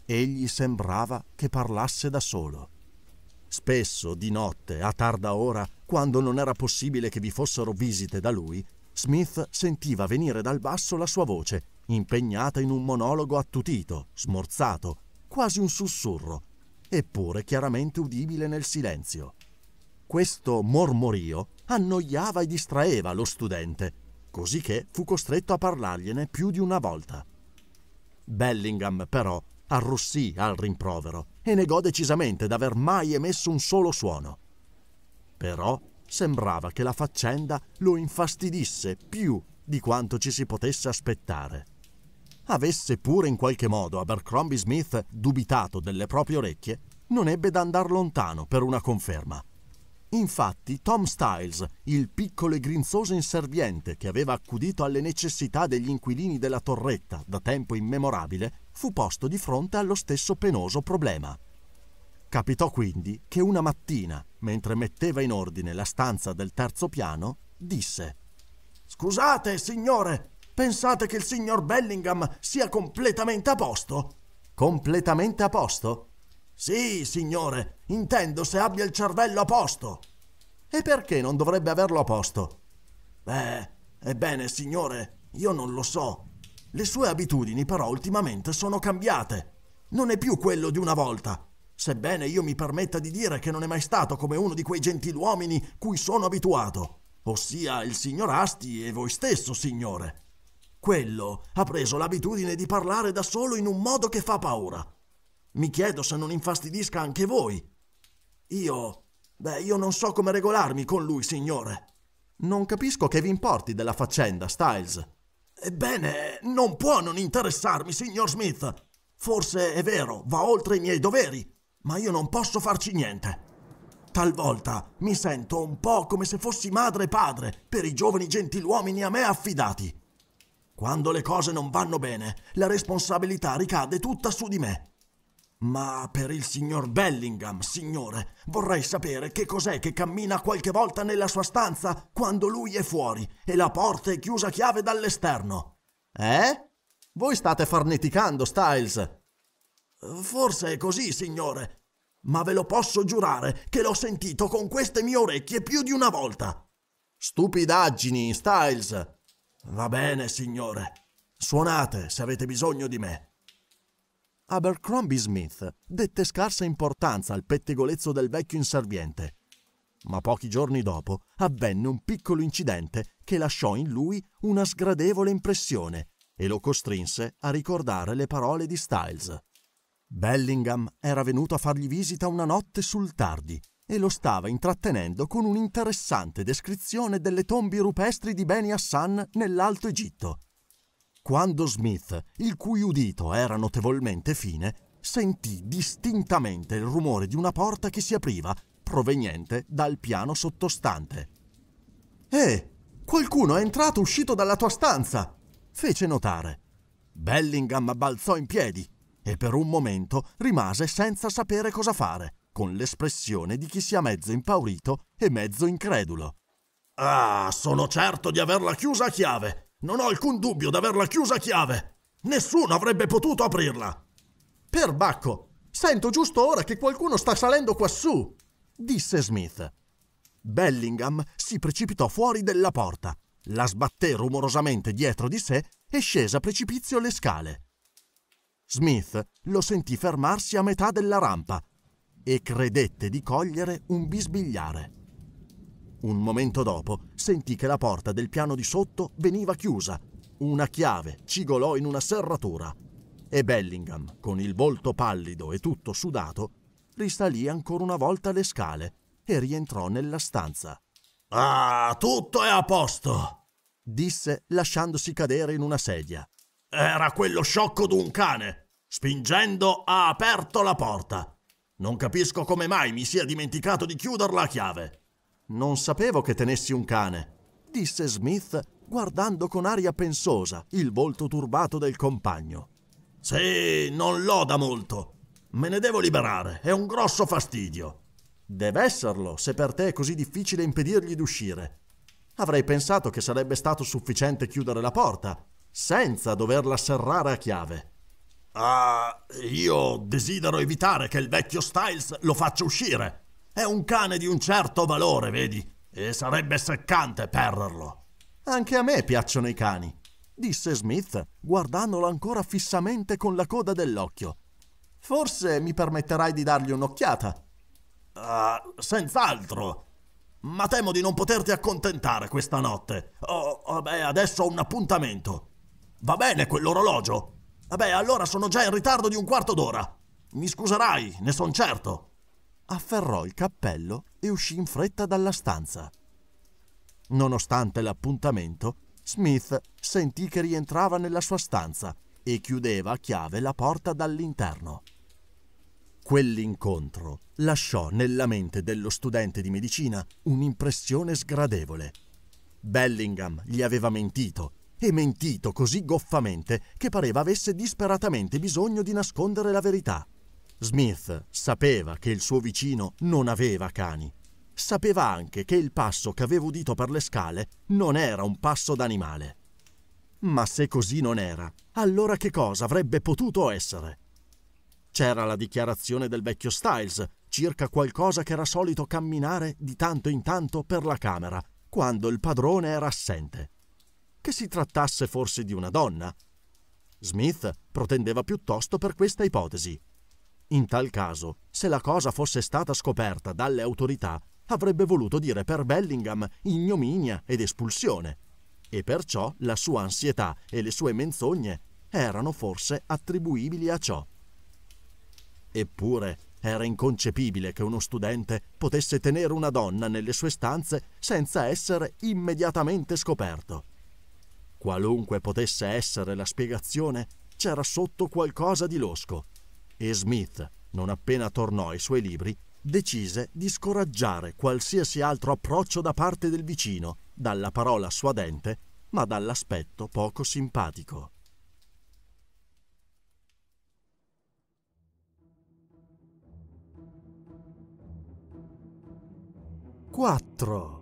Egli sembrava che parlasse da solo. Spesso, di notte, a tarda ora, quando non era possibile che vi fossero visite da lui, Smith sentiva venire dal basso la sua voce, impegnata in un monologo attutito, smorzato, quasi un sussurro, eppure chiaramente udibile nel silenzio. Questo mormorio annoiava e distraeva lo studente, cosicché fu costretto a parlargliene più di una volta. Bellingham, però, arrossì al rimprovero e negò decisamente d'aver mai emesso un solo suono. Però sembrava che la faccenda lo infastidisse più di quanto ci si potesse aspettare. Avesse pure in qualche modo Abercrombie Smith dubitato delle proprie orecchie, non ebbe da andar lontano per una conferma. Infatti Tom Styles, il piccolo e grinzoso inserviente che aveva accudito alle necessità degli inquilini della torretta da tempo immemorabile, fu posto di fronte allo stesso penoso problema. Capitò quindi che una mattina, mentre metteva in ordine la stanza del terzo piano, disse Scusate, signore, pensate che il signor Bellingham sia completamente a posto? Completamente a posto? Sì, signore, intendo se abbia il cervello a posto. E perché non dovrebbe averlo a posto? Beh, ebbene, signore, io non lo so. Le sue abitudini però ultimamente sono cambiate. Non è più quello di una volta. Sebbene io mi permetta di dire che non è mai stato come uno di quei gentiluomini cui sono abituato, ossia il signor Asti e voi stesso, signore. Quello ha preso l'abitudine di parlare da solo in un modo che fa paura. Mi chiedo se non infastidisca anche voi. Io... beh, io non so come regolarmi con lui, signore. Non capisco che vi importi della faccenda, Styles. Ebbene, non può non interessarmi, signor Smith. Forse è vero, va oltre i miei doveri, ma io non posso farci niente. Talvolta mi sento un po' come se fossi madre e padre per i giovani gentiluomini a me affidati. Quando le cose non vanno bene, la responsabilità ricade tutta su di me. Ma per il signor Bellingham, signore, vorrei sapere che cos'è che cammina qualche volta nella sua stanza quando lui è fuori e la porta è chiusa a chiave dall'esterno. Eh? Voi state farneticando, Styles. Forse è così, signore, ma ve lo posso giurare che l'ho sentito con queste mie orecchie più di una volta. Stupidaggini, Styles. Va bene, signore. Suonate se avete bisogno di me. Abercrombie Smith dette scarsa importanza al pettegolezzo del vecchio inserviente. Ma pochi giorni dopo avvenne un piccolo incidente che lasciò in lui una sgradevole impressione e lo costrinse a ricordare le parole di Styles. Bellingham era venuto a fargli visita una notte sul tardi e lo stava intrattenendo con un'interessante descrizione delle tombe rupestri di Beni Hassan nell'Alto Egitto quando Smith, il cui udito era notevolmente fine, sentì distintamente il rumore di una porta che si apriva, proveniente dal piano sottostante. Eh, qualcuno è entrato uscito dalla tua stanza! fece notare. Bellingham balzò in piedi e per un momento rimase senza sapere cosa fare, con l'espressione di chi sia mezzo impaurito e mezzo incredulo. Ah, sono certo di averla chiusa a chiave. Non ho alcun dubbio d'averla chiusa a chiave. Nessuno avrebbe potuto aprirla. Perbacco, sento giusto ora che qualcuno sta salendo quassù, disse Smith. Bellingham si precipitò fuori della porta, la sbatté rumorosamente dietro di sé e scese a precipizio le scale. Smith lo sentì fermarsi a metà della rampa e credette di cogliere un bisbigliare. Un momento dopo sentì che la porta del piano di sotto veniva chiusa. Una chiave cigolò in una serratura e Bellingham, con il volto pallido e tutto sudato, risalì ancora una volta le scale e rientrò nella stanza. Ah, tutto è a posto! disse lasciandosi cadere in una sedia. Era quello sciocco d'un cane. Spingendo ha aperto la porta. Non capisco come mai mi sia dimenticato di chiuderla a chiave. Non sapevo che tenessi un cane, disse Smith guardando con aria pensosa il volto turbato del compagno. Sì, non loda molto. Me ne devo liberare, è un grosso fastidio. Deve esserlo, se per te è così difficile impedirgli di uscire. Avrei pensato che sarebbe stato sufficiente chiudere la porta, senza doverla serrare a chiave. Ah, io desidero evitare che il vecchio Styles lo faccia uscire, è un cane di un certo valore, vedi, e sarebbe seccante perderlo. Anche a me piacciono i cani, disse Smith, guardandolo ancora fissamente con la coda dell'occhio. Forse mi permetterai di dargli un'occhiata. Uh, senz'altro. Ma temo di non poterti accontentare questa notte. Oh, vabbè, oh, adesso ho un appuntamento. Va bene quell'orologio? Vabbè, allora sono già in ritardo di un quarto d'ora. Mi scuserai, ne son certo afferrò il cappello e uscì in fretta dalla stanza. Nonostante l'appuntamento, Smith sentì che rientrava nella sua stanza e chiudeva a chiave la porta dall'interno. Quell'incontro lasciò nella mente dello studente di medicina un'impressione sgradevole. Bellingham gli aveva mentito e mentito così goffamente che pareva avesse disperatamente bisogno di nascondere la verità. Smith sapeva che il suo vicino non aveva cani. Sapeva anche che il passo che aveva udito per le scale non era un passo d'animale. Ma se così non era, allora che cosa avrebbe potuto essere? C'era la dichiarazione del vecchio Styles circa qualcosa che era solito camminare di tanto in tanto per la camera, quando il padrone era assente. Che si trattasse forse di una donna? Smith protendeva piuttosto per questa ipotesi. In tal caso, se la cosa fosse stata scoperta dalle autorità, avrebbe voluto dire per Bellingham ignominia ed espulsione. E perciò la sua ansietà e le sue menzogne erano forse attribuibili a ciò. Eppure era inconcepibile che uno studente potesse tenere una donna nelle sue stanze senza essere immediatamente scoperto. Qualunque potesse essere la spiegazione, c'era sotto qualcosa di losco e Smith, non appena tornò ai suoi libri, decise di scoraggiare qualsiasi altro approccio da parte del vicino, dalla parola suadente, ma dall'aspetto poco simpatico. Quattro.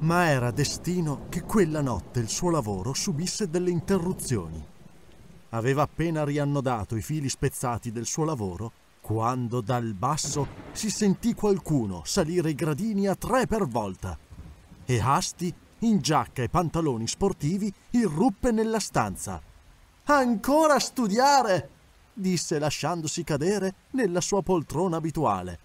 ma era destino che quella notte il suo lavoro subisse delle interruzioni. Aveva appena riannodato i fili spezzati del suo lavoro quando dal basso si sentì qualcuno salire i gradini a tre per volta e Asti, in giacca e pantaloni sportivi, irruppe nella stanza. Ancora a studiare! disse lasciandosi cadere nella sua poltrona abituale.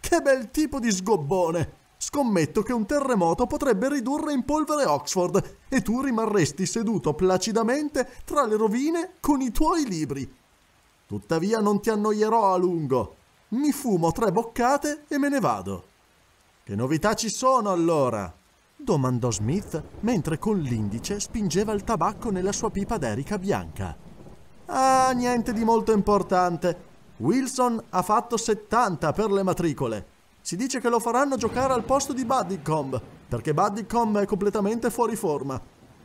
Che bel tipo di sgobbone! Scommetto che un terremoto potrebbe ridurre in polvere Oxford e tu rimarresti seduto placidamente tra le rovine con i tuoi libri. Tuttavia non ti annoierò a lungo. Mi fumo tre boccate e me ne vado. Che novità ci sono allora? domandò Smith mentre con l'indice spingeva il tabacco nella sua pipa d'erica bianca. Ah, niente di molto importante. Wilson ha fatto 70 per le matricole. Si dice che lo faranno giocare al posto di Buddycomb, perché Buddycomb è completamente fuori forma.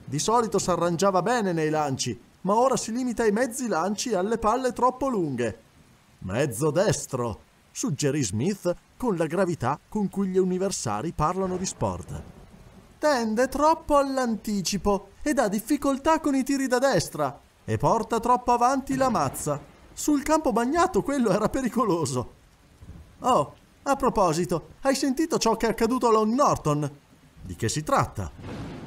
Di solito s'arrangiava bene nei lanci, ma ora si limita ai mezzi lanci e alle palle troppo lunghe. Mezzo destro, suggerì Smith con la gravità con cui gli universari parlano di sport. Tende troppo all'anticipo ed ha difficoltà con i tiri da destra e porta troppo avanti la mazza. Sul campo bagnato quello era pericoloso. Oh, a proposito, hai sentito ciò che è accaduto a Long Norton? Di che si tratta?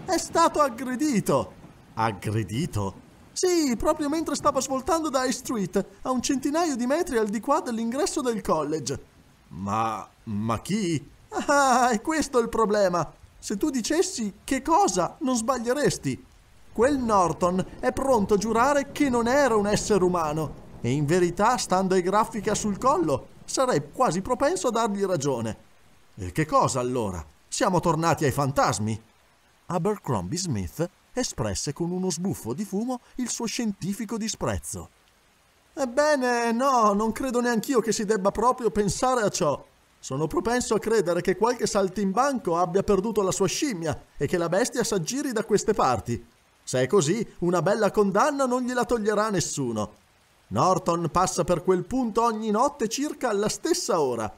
È stato aggredito! Aggredito? Sì, proprio mentre stava svoltando da High Street, a un centinaio di metri al di qua dell'ingresso del college. Ma... ma chi? Ah, è questo il problema! Se tu dicessi che cosa, non sbaglieresti. Quel Norton è pronto a giurare che non era un essere umano e in verità, stando ai graffica sul collo, sarei quasi propenso a dargli ragione. E che cosa allora? Siamo tornati ai fantasmi? Abercrombie Smith espresse con uno sbuffo di fumo il suo scientifico disprezzo. Ebbene, no, non credo neanch'io che si debba proprio pensare a ciò. Sono propenso a credere che qualche saltimbanco abbia perduto la sua scimmia e che la bestia s'aggiri da queste parti. Se è così, una bella condanna non gliela toglierà nessuno. Norton passa per quel punto ogni notte circa alla stessa ora.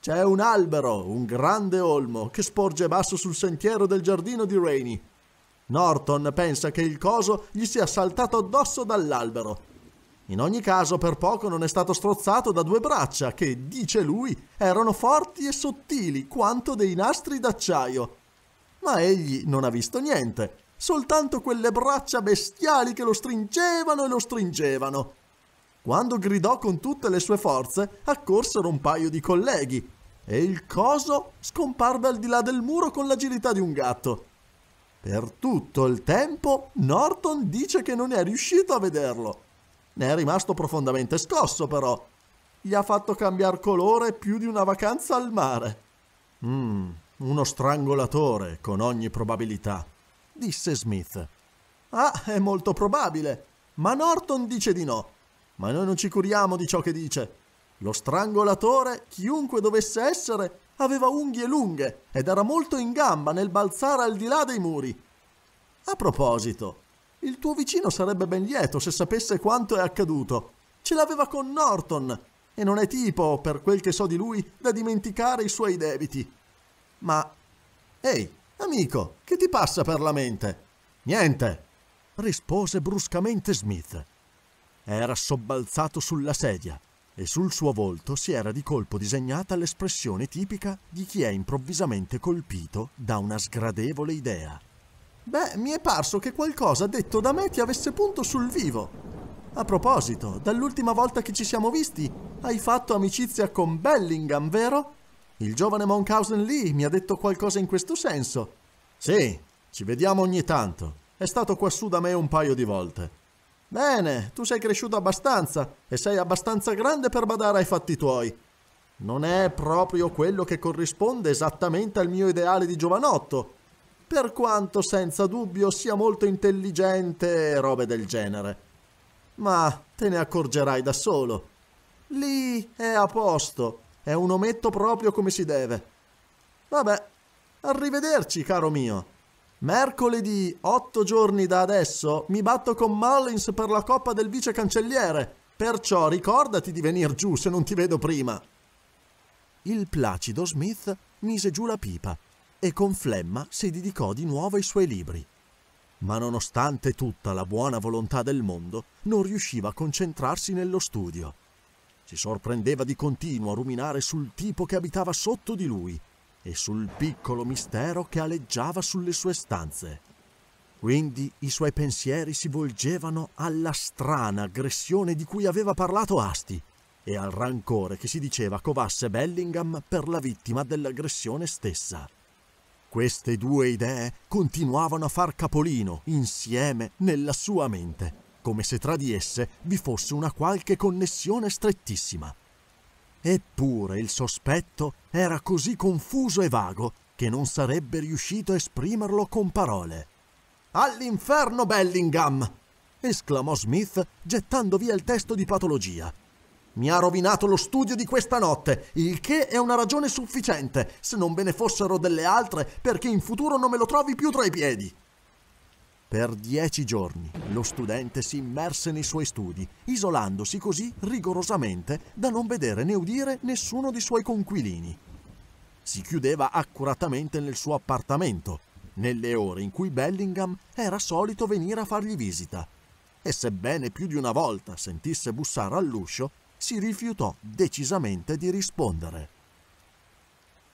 C'è un albero, un grande olmo, che sporge basso sul sentiero del giardino di Rainy. Norton pensa che il coso gli sia saltato addosso dall'albero. In ogni caso, per poco non è stato strozzato da due braccia che, dice lui, erano forti e sottili quanto dei nastri d'acciaio. Ma egli non ha visto niente, soltanto quelle braccia bestiali che lo stringevano e lo stringevano. Quando gridò con tutte le sue forze, accorsero un paio di colleghi e il coso scomparve al di là del muro con l'agilità di un gatto. Per tutto il tempo Norton dice che non è riuscito a vederlo. Ne è rimasto profondamente scosso però. Gli ha fatto cambiare colore più di una vacanza al mare. Mmm, uno strangolatore con ogni probabilità, disse Smith. Ah, è molto probabile, ma Norton dice di no ma noi non ci curiamo di ciò che dice. Lo strangolatore, chiunque dovesse essere, aveva unghie lunghe ed era molto in gamba nel balzare al di là dei muri. A proposito, il tuo vicino sarebbe ben lieto se sapesse quanto è accaduto. Ce l'aveva con Norton e non è tipo, per quel che so di lui, da dimenticare i suoi debiti. Ma... Ehi, amico, che ti passa per la mente? Niente, rispose bruscamente Smith era sobbalzato sulla sedia e sul suo volto si era di colpo disegnata l'espressione tipica di chi è improvvisamente colpito da una sgradevole idea. Beh, mi è parso che qualcosa detto da me ti avesse punto sul vivo. A proposito, dall'ultima volta che ci siamo visti, hai fatto amicizia con Bellingham, vero? Il giovane Monkhausen lì mi ha detto qualcosa in questo senso. Sì, ci vediamo ogni tanto. È stato quassù da me un paio di volte. Bene, tu sei cresciuto abbastanza e sei abbastanza grande per badare ai fatti tuoi. Non è proprio quello che corrisponde esattamente al mio ideale di giovanotto, per quanto senza dubbio sia molto intelligente e robe del genere. Ma te ne accorgerai da solo. Lì è a posto, è un ometto proprio come si deve. Vabbè, arrivederci, caro mio. Mercoledì, otto giorni da adesso, mi batto con Mullins per la coppa del vice cancelliere, perciò ricordati di venir giù se non ti vedo prima. Il placido Smith mise giù la pipa e con flemma si dedicò di nuovo ai suoi libri. Ma nonostante tutta la buona volontà del mondo, non riusciva a concentrarsi nello studio. Si sorprendeva di continuo a ruminare sul tipo che abitava sotto di lui e sul piccolo mistero che aleggiava sulle sue stanze. Quindi i suoi pensieri si volgevano alla strana aggressione di cui aveva parlato Asti e al rancore che si diceva covasse Bellingham per la vittima dell'aggressione stessa. Queste due idee continuavano a far capolino insieme nella sua mente, come se tra di esse vi fosse una qualche connessione strettissima. Eppure il sospetto era così confuso e vago che non sarebbe riuscito a esprimerlo con parole. All'inferno Bellingham! esclamò Smith gettando via il testo di patologia. Mi ha rovinato lo studio di questa notte, il che è una ragione sufficiente, se non ve ne fossero delle altre, perché in futuro non me lo trovi più tra i piedi. Per dieci giorni lo studente si immerse nei suoi studi, isolandosi così rigorosamente da non vedere né udire nessuno dei suoi conquilini. Si chiudeva accuratamente nel suo appartamento, nelle ore in cui Bellingham era solito venire a fargli visita, e sebbene più di una volta sentisse bussare all'uscio, si rifiutò decisamente di rispondere.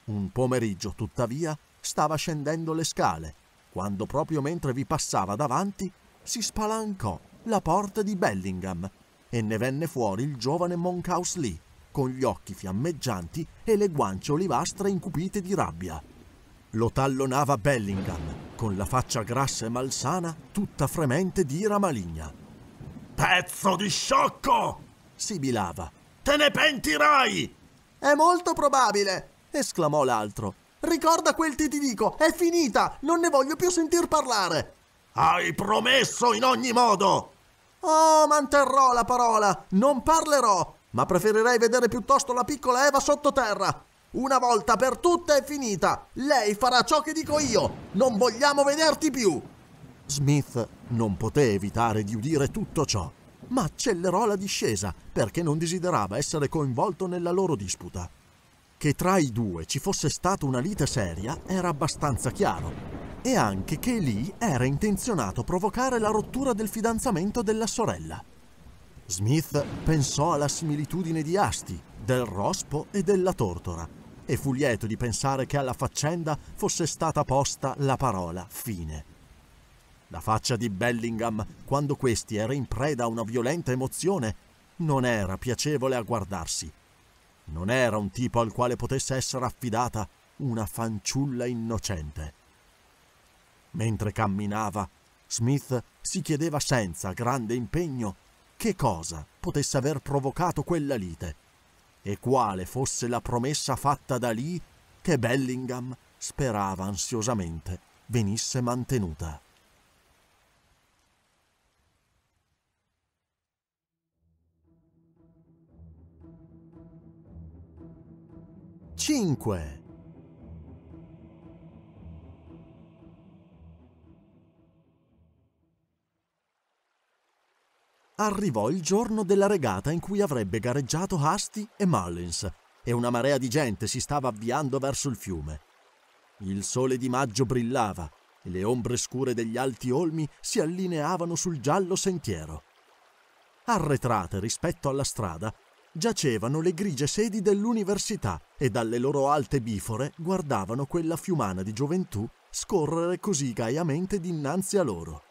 Un pomeriggio, tuttavia, stava scendendo le scale quando proprio mentre vi passava davanti si spalancò la porta di Bellingham e ne venne fuori il giovane Monkhouse Lee, con gli occhi fiammeggianti e le guance olivastre incupite di rabbia. Lo tallonava Bellingham, con la faccia grassa e malsana, tutta fremente di ira maligna. Pezzo di sciocco! sibilava. Te ne pentirai! È molto probabile! esclamò l'altro, Ricorda quel che ti dico, è finita, non ne voglio più sentir parlare. Hai promesso in ogni modo! Oh, manterrò la parola, non parlerò, ma preferirei vedere piuttosto la piccola Eva sottoterra. Una volta per tutte è finita, lei farà ciò che dico io, non vogliamo vederti più. Smith non poté evitare di udire tutto ciò, ma accelerò la discesa perché non desiderava essere coinvolto nella loro disputa. Che tra i due ci fosse stata una lite seria era abbastanza chiaro, e anche che Lee era intenzionato a provocare la rottura del fidanzamento della sorella. Smith pensò alla similitudine di Asti, del rospo e della tortora, e fu lieto di pensare che alla faccenda fosse stata posta la parola fine. La faccia di Bellingham, quando questi era in preda a una violenta emozione, non era piacevole a guardarsi, non era un tipo al quale potesse essere affidata una fanciulla innocente. Mentre camminava, Smith si chiedeva senza grande impegno che cosa potesse aver provocato quella lite e quale fosse la promessa fatta da lì che Bellingham sperava ansiosamente venisse mantenuta. 5. Arrivò il giorno della regata in cui avrebbe gareggiato Hasty e Mullins e una marea di gente si stava avviando verso il fiume. Il sole di maggio brillava e le ombre scure degli alti olmi si allineavano sul giallo sentiero. Arretrate rispetto alla strada, giacevano le grigie sedi dell'università e dalle loro alte bifore guardavano quella fiumana di gioventù scorrere così gaiamente dinanzi a loro.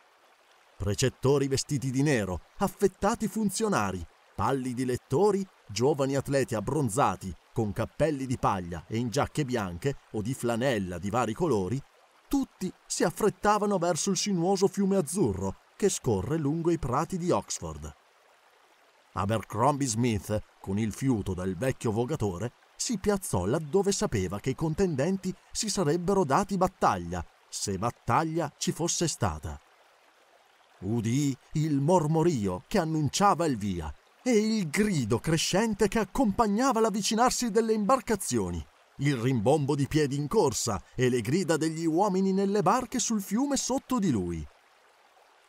Precettori vestiti di nero, affettati funzionari, pallidi lettori, giovani atleti abbronzati, con cappelli di paglia e in giacche bianche o di flanella di vari colori, tutti si affrettavano verso il sinuoso fiume azzurro che scorre lungo i prati di Oxford. Abercrombie Smith con il fiuto del vecchio vogatore, si piazzò laddove sapeva che i contendenti si sarebbero dati battaglia, se battaglia ci fosse stata. Udì il mormorio che annunciava il via e il grido crescente che accompagnava l'avvicinarsi delle imbarcazioni, il rimbombo di piedi in corsa e le grida degli uomini nelle barche sul fiume sotto di lui.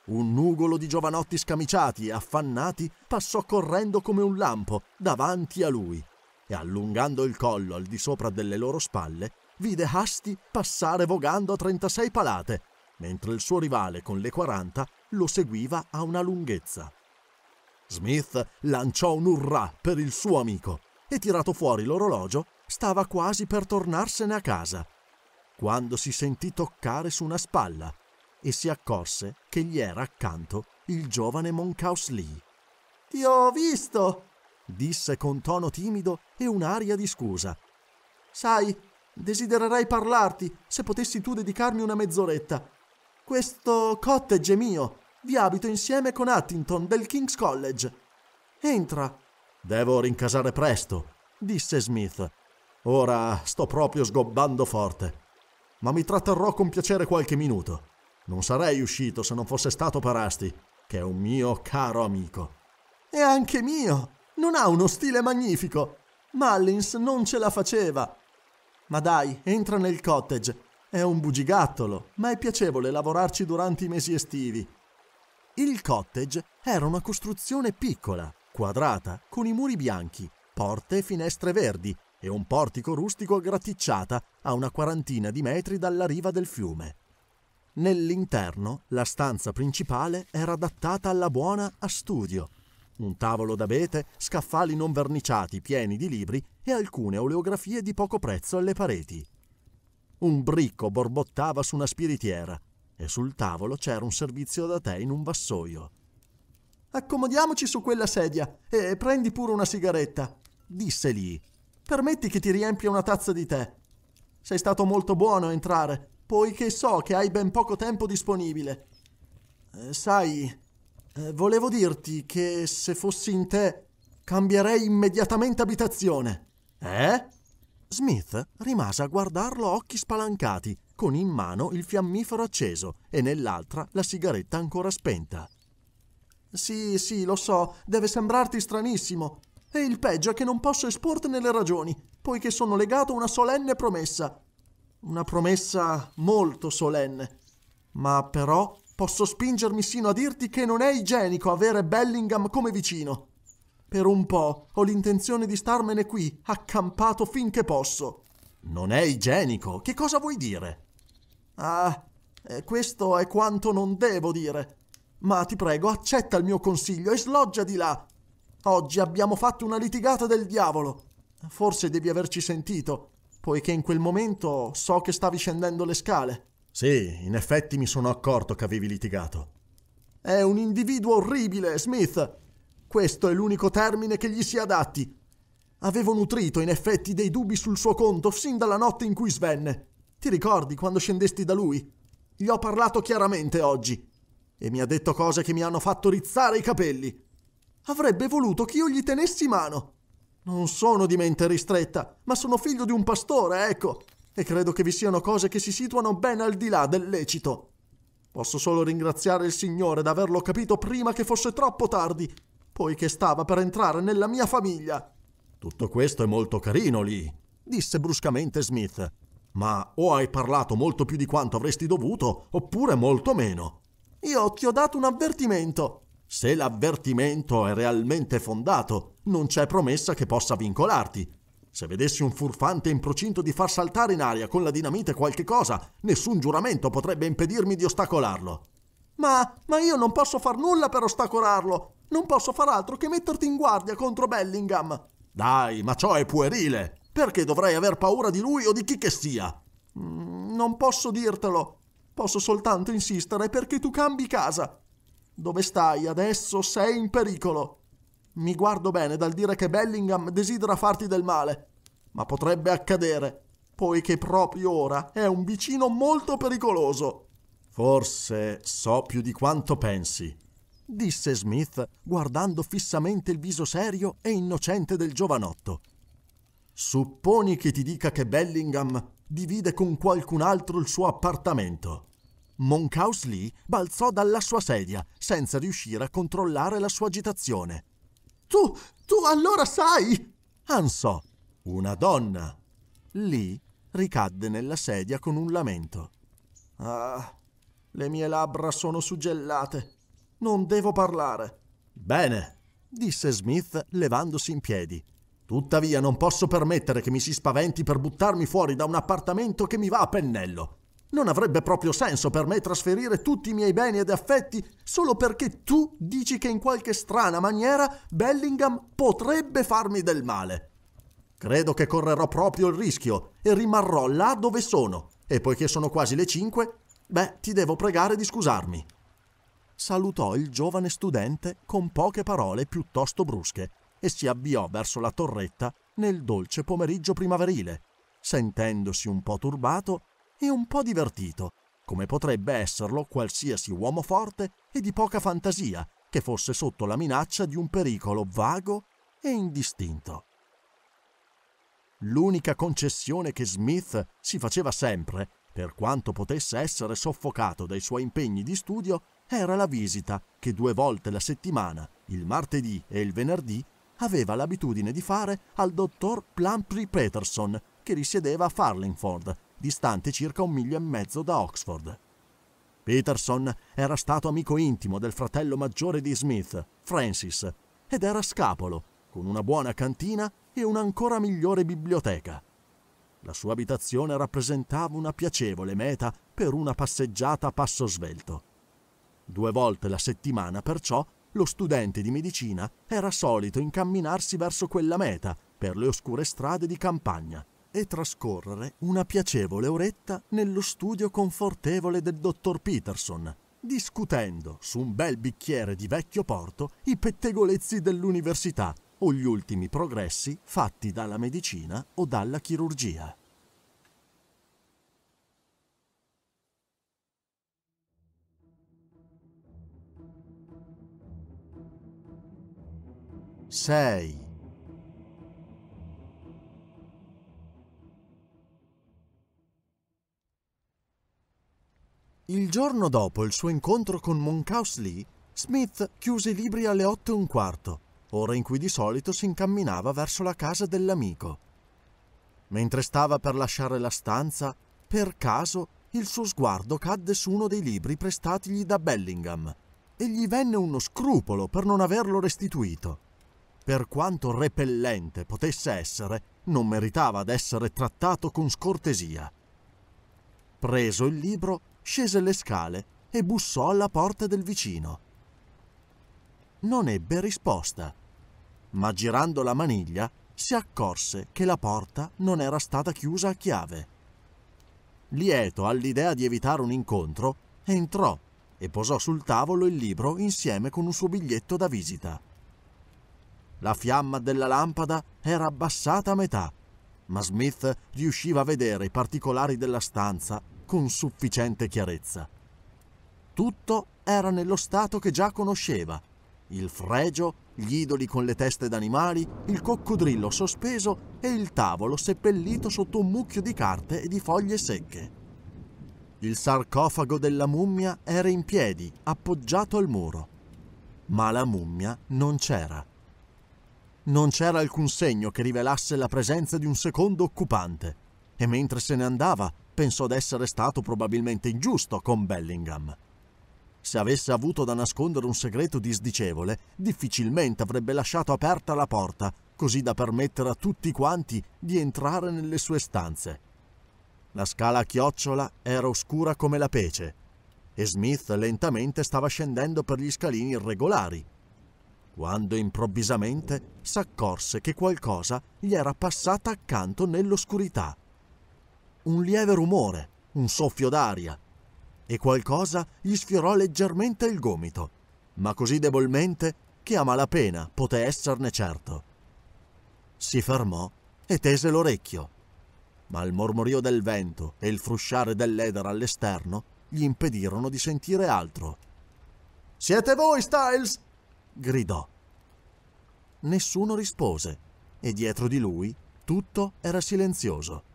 Un nugolo di giovanotti scamiciati e affannati passò correndo come un lampo davanti a lui e allungando il collo al di sopra delle loro spalle, vide Hasti passare vogando a 36 palate, mentre il suo rivale con le 40 lo seguiva a una lunghezza. Smith lanciò un urrà per il suo amico e tirato fuori l'orologio stava quasi per tornarsene a casa, quando si sentì toccare su una spalla e si accorse che gli era accanto il giovane Moncaus Lee. Ti ho visto! disse con tono timido e un'aria di scusa. Sai, desidererei parlarti se potessi tu dedicarmi una mezz'oretta. Questo cottage è mio. Vi abito insieme con Attington del King's College. Entra. Devo rincasare presto, disse Smith. Ora sto proprio sgobbando forte. Ma mi tratterrò con piacere qualche minuto. Non sarei uscito se non fosse stato per Asti, che è un mio caro amico. E anche mio! Non ha uno stile magnifico! Mullins non ce la faceva! Ma dai, entra nel cottage. È un bugigattolo, ma è piacevole lavorarci durante i mesi estivi. Il cottage era una costruzione piccola, quadrata, con i muri bianchi, porte e finestre verdi e un portico rustico a graticciata a una quarantina di metri dalla riva del fiume. Nell'interno la stanza principale era adattata alla buona a studio. Un tavolo d'abete, scaffali non verniciati pieni di libri e alcune oleografie di poco prezzo alle pareti. Un bricco borbottava su una spiritiera e sul tavolo c'era un servizio da tè in un vassoio. Accomodiamoci su quella sedia e prendi pure una sigaretta, disse lì. Permetti che ti riempia una tazza di tè. Sei stato molto buono a entrare poiché so che hai ben poco tempo disponibile. Eh, sai, eh, volevo dirti che se fossi in te cambierei immediatamente abitazione. Eh? Smith rimase a guardarlo a occhi spalancati, con in mano il fiammifero acceso e nell'altra la sigaretta ancora spenta. Sì, sì, lo so, deve sembrarti stranissimo. E il peggio è che non posso esportene le ragioni, poiché sono legato a una solenne promessa, una promessa molto solenne. Ma però posso spingermi sino a dirti che non è igienico avere Bellingham come vicino. Per un po' ho l'intenzione di starmene qui, accampato finché posso. Non è igienico? Che cosa vuoi dire? Ah, eh, questo è quanto non devo dire. Ma ti prego, accetta il mio consiglio e sloggia di là. Oggi abbiamo fatto una litigata del diavolo. Forse devi averci sentito poiché in quel momento so che stavi scendendo le scale. Sì, in effetti mi sono accorto che avevi litigato. È un individuo orribile, Smith. Questo è l'unico termine che gli si adatti. Avevo nutrito in effetti dei dubbi sul suo conto sin dalla notte in cui svenne. Ti ricordi quando scendesti da lui? Gli ho parlato chiaramente oggi e mi ha detto cose che mi hanno fatto rizzare i capelli. Avrebbe voluto che io gli tenessi mano. Non sono di mente ristretta, ma sono figlio di un pastore, ecco. E credo che vi siano cose che si situano ben al di là del lecito. Posso solo ringraziare il Signore d'averlo capito prima che fosse troppo tardi, poiché stava per entrare nella mia famiglia. Tutto questo è molto carino lì, disse bruscamente Smith. Ma o hai parlato molto più di quanto avresti dovuto, oppure molto meno. Io ti ho dato un avvertimento, se l'avvertimento è realmente fondato, non c'è promessa che possa vincolarti. Se vedessi un furfante in procinto di far saltare in aria con la dinamite qualche cosa, nessun giuramento potrebbe impedirmi di ostacolarlo. Ma, ma io non posso far nulla per ostacolarlo. Non posso far altro che metterti in guardia contro Bellingham. Dai, ma ciò è puerile. Perché dovrei aver paura di lui o di chi che sia? Mm, non posso dirtelo. Posso soltanto insistere perché tu cambi casa dove stai? Adesso sei in pericolo. Mi guardo bene dal dire che Bellingham desidera farti del male, ma potrebbe accadere, poiché proprio ora è un vicino molto pericoloso. Forse so più di quanto pensi, disse Smith, guardando fissamente il viso serio e innocente del giovanotto. Supponi che ti dica che Bellingham divide con qualcun altro il suo appartamento. Monkhouse Lee balzò dalla sua sedia, senza riuscire a controllare la sua agitazione. Tu, tu allora sai! ansò. Una donna. Lee ricadde nella sedia con un lamento. Ah, le mie labbra sono suggellate. Non devo parlare. Bene, disse Smith levandosi in piedi. Tuttavia non posso permettere che mi si spaventi per buttarmi fuori da un appartamento che mi va a pennello. Non avrebbe proprio senso per me trasferire tutti i miei beni ed affetti solo perché tu dici che in qualche strana maniera Bellingham potrebbe farmi del male. Credo che correrò proprio il rischio e rimarrò là dove sono. E poiché sono quasi le cinque, beh, ti devo pregare di scusarmi. Salutò il giovane studente con poche parole piuttosto brusche e si avviò verso la torretta nel dolce pomeriggio primaverile, sentendosi un po' turbato e un po' divertito, come potrebbe esserlo qualsiasi uomo forte e di poca fantasia che fosse sotto la minaccia di un pericolo vago e indistinto. L'unica concessione che Smith si faceva sempre, per quanto potesse essere soffocato dai suoi impegni di studio, era la visita che due volte la settimana, il martedì e il venerdì, aveva l'abitudine di fare al dottor Plumtree Peterson, che risiedeva a Farlingford, distante circa un miglio e mezzo da Oxford. Peterson era stato amico intimo del fratello maggiore di Smith, Francis, ed era scapolo, con una buona cantina e un'ancora migliore biblioteca. La sua abitazione rappresentava una piacevole meta per una passeggiata a passo svelto. Due volte la settimana, perciò, lo studente di medicina era solito incamminarsi verso quella meta per le oscure strade di campagna, e trascorrere una piacevole oretta nello studio confortevole del dottor Peterson, discutendo su un bel bicchiere di vecchio porto i pettegolezzi dell'università o gli ultimi progressi fatti dalla medicina o dalla chirurgia. Sei. Il giorno dopo il suo incontro con Monkhouse Lee, Smith chiuse i libri alle 8 e un quarto, ora in cui di solito si incamminava verso la casa dell'amico. Mentre stava per lasciare la stanza, per caso il suo sguardo cadde su uno dei libri prestatigli da Bellingham e gli venne uno scrupolo per non averlo restituito. Per quanto repellente potesse essere, non meritava d'essere trattato con scortesia. Preso il libro, scese le scale e bussò alla porta del vicino. Non ebbe risposta, ma girando la maniglia si accorse che la porta non era stata chiusa a chiave. Lieto all'idea di evitare un incontro, entrò e posò sul tavolo il libro insieme con un suo biglietto da visita. La fiamma della lampada era abbassata a metà, ma Smith riusciva a vedere i particolari della stanza con sufficiente chiarezza. Tutto era nello stato che già conosceva. Il fregio, gli idoli con le teste d'animali, il coccodrillo sospeso e il tavolo seppellito sotto un mucchio di carte e di foglie secche. Il sarcofago della mummia era in piedi, appoggiato al muro. Ma la mummia non c'era. Non c'era alcun segno che rivelasse la presenza di un secondo occupante, e mentre se ne andava pensò d'essere stato probabilmente ingiusto con Bellingham. Se avesse avuto da nascondere un segreto disdicevole, difficilmente avrebbe lasciato aperta la porta, così da permettere a tutti quanti di entrare nelle sue stanze. La scala a chiocciola era oscura come la pece, e Smith lentamente stava scendendo per gli scalini irregolari, quando improvvisamente s'accorse che qualcosa gli era passata accanto nell'oscurità un lieve rumore, un soffio d'aria, e qualcosa gli sfiorò leggermente il gomito, ma così debolmente che a malapena poté esserne certo. Si fermò e tese l'orecchio, ma il mormorio del vento e il frusciare dell'edera all'esterno gli impedirono di sentire altro. Siete voi, Styles? gridò. Nessuno rispose e dietro di lui tutto era silenzioso.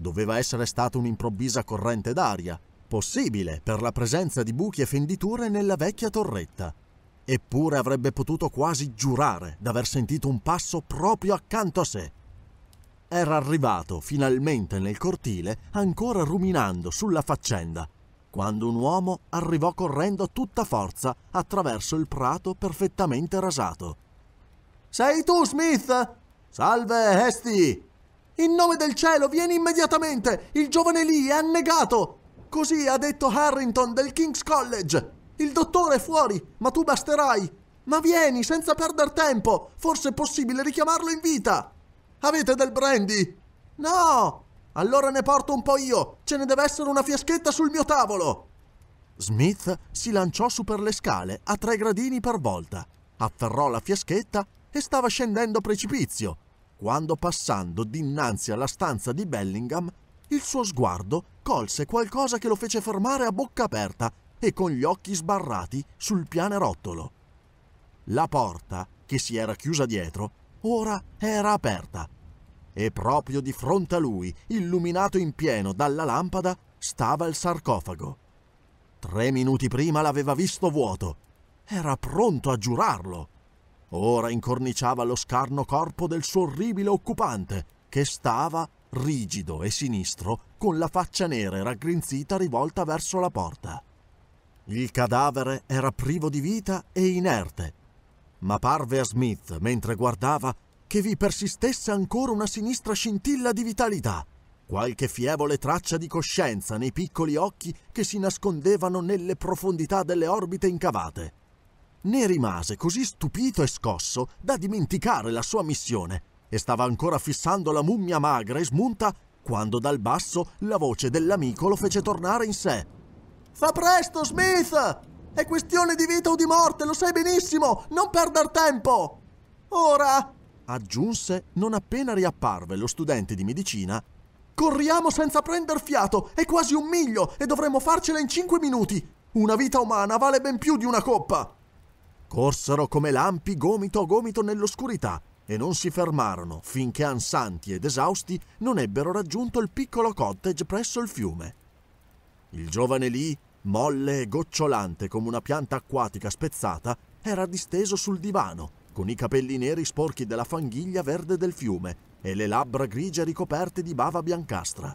Doveva essere stata un'improvvisa corrente d'aria, possibile per la presenza di buchi e fenditure nella vecchia torretta. Eppure avrebbe potuto quasi giurare d'aver sentito un passo proprio accanto a sé. Era arrivato finalmente nel cortile, ancora ruminando sulla faccenda, quando un uomo arrivò correndo a tutta forza attraverso il prato perfettamente rasato. Sei tu, Smith? Salve, Esti! In nome del cielo, vieni immediatamente! Il giovane lì è annegato! Così ha detto Harrington del King's College. Il dottore è fuori, ma tu basterai. Ma vieni, senza perdere tempo. Forse è possibile richiamarlo in vita. Avete del brandy? No! Allora ne porto un po' io. Ce ne deve essere una fiaschetta sul mio tavolo. Smith si lanciò su per le scale a tre gradini per volta, afferrò la fiaschetta e stava scendendo a precipizio quando passando dinanzi alla stanza di Bellingham, il suo sguardo colse qualcosa che lo fece fermare a bocca aperta e con gli occhi sbarrati sul pianerottolo. La porta, che si era chiusa dietro, ora era aperta e proprio di fronte a lui, illuminato in pieno dalla lampada, stava il sarcofago. Tre minuti prima l'aveva visto vuoto. Era pronto a giurarlo ora incorniciava lo scarno corpo del suo orribile occupante, che stava, rigido e sinistro, con la faccia nera e raggrinzita rivolta verso la porta. Il cadavere era privo di vita e inerte, ma parve a Smith, mentre guardava, che vi persistesse ancora una sinistra scintilla di vitalità, qualche fievole traccia di coscienza nei piccoli occhi che si nascondevano nelle profondità delle orbite incavate. Ne rimase così stupito e scosso da dimenticare la sua missione e stava ancora fissando la mummia magra e smunta quando dal basso la voce dell'amico lo fece tornare in sé. Fa presto, Smith! È questione di vita o di morte, lo sai benissimo! Non perder tempo! Ora, aggiunse non appena riapparve lo studente di medicina, corriamo senza prender fiato, è quasi un miglio e dovremmo farcela in cinque minuti. Una vita umana vale ben più di una coppa. Corsero come lampi gomito a gomito nell'oscurità e non si fermarono finché ansanti ed esausti non ebbero raggiunto il piccolo cottage presso il fiume. Il giovane lì, molle e gocciolante come una pianta acquatica spezzata, era disteso sul divano, con i capelli neri sporchi della fanghiglia verde del fiume e le labbra grigie ricoperte di bava biancastra.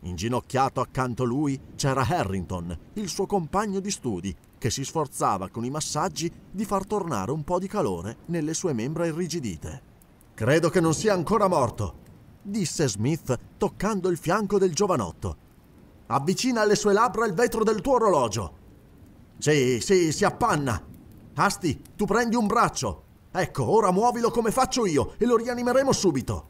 Inginocchiato accanto a lui c'era Harrington, il suo compagno di studi, che si sforzava con i massaggi di far tornare un po' di calore nelle sue membra irrigidite. Credo che non sia ancora morto, disse Smith toccando il fianco del giovanotto. Avvicina alle sue labbra il vetro del tuo orologio. Sì, sì, si appanna. Asti, tu prendi un braccio. Ecco, ora muovilo come faccio io e lo rianimeremo subito.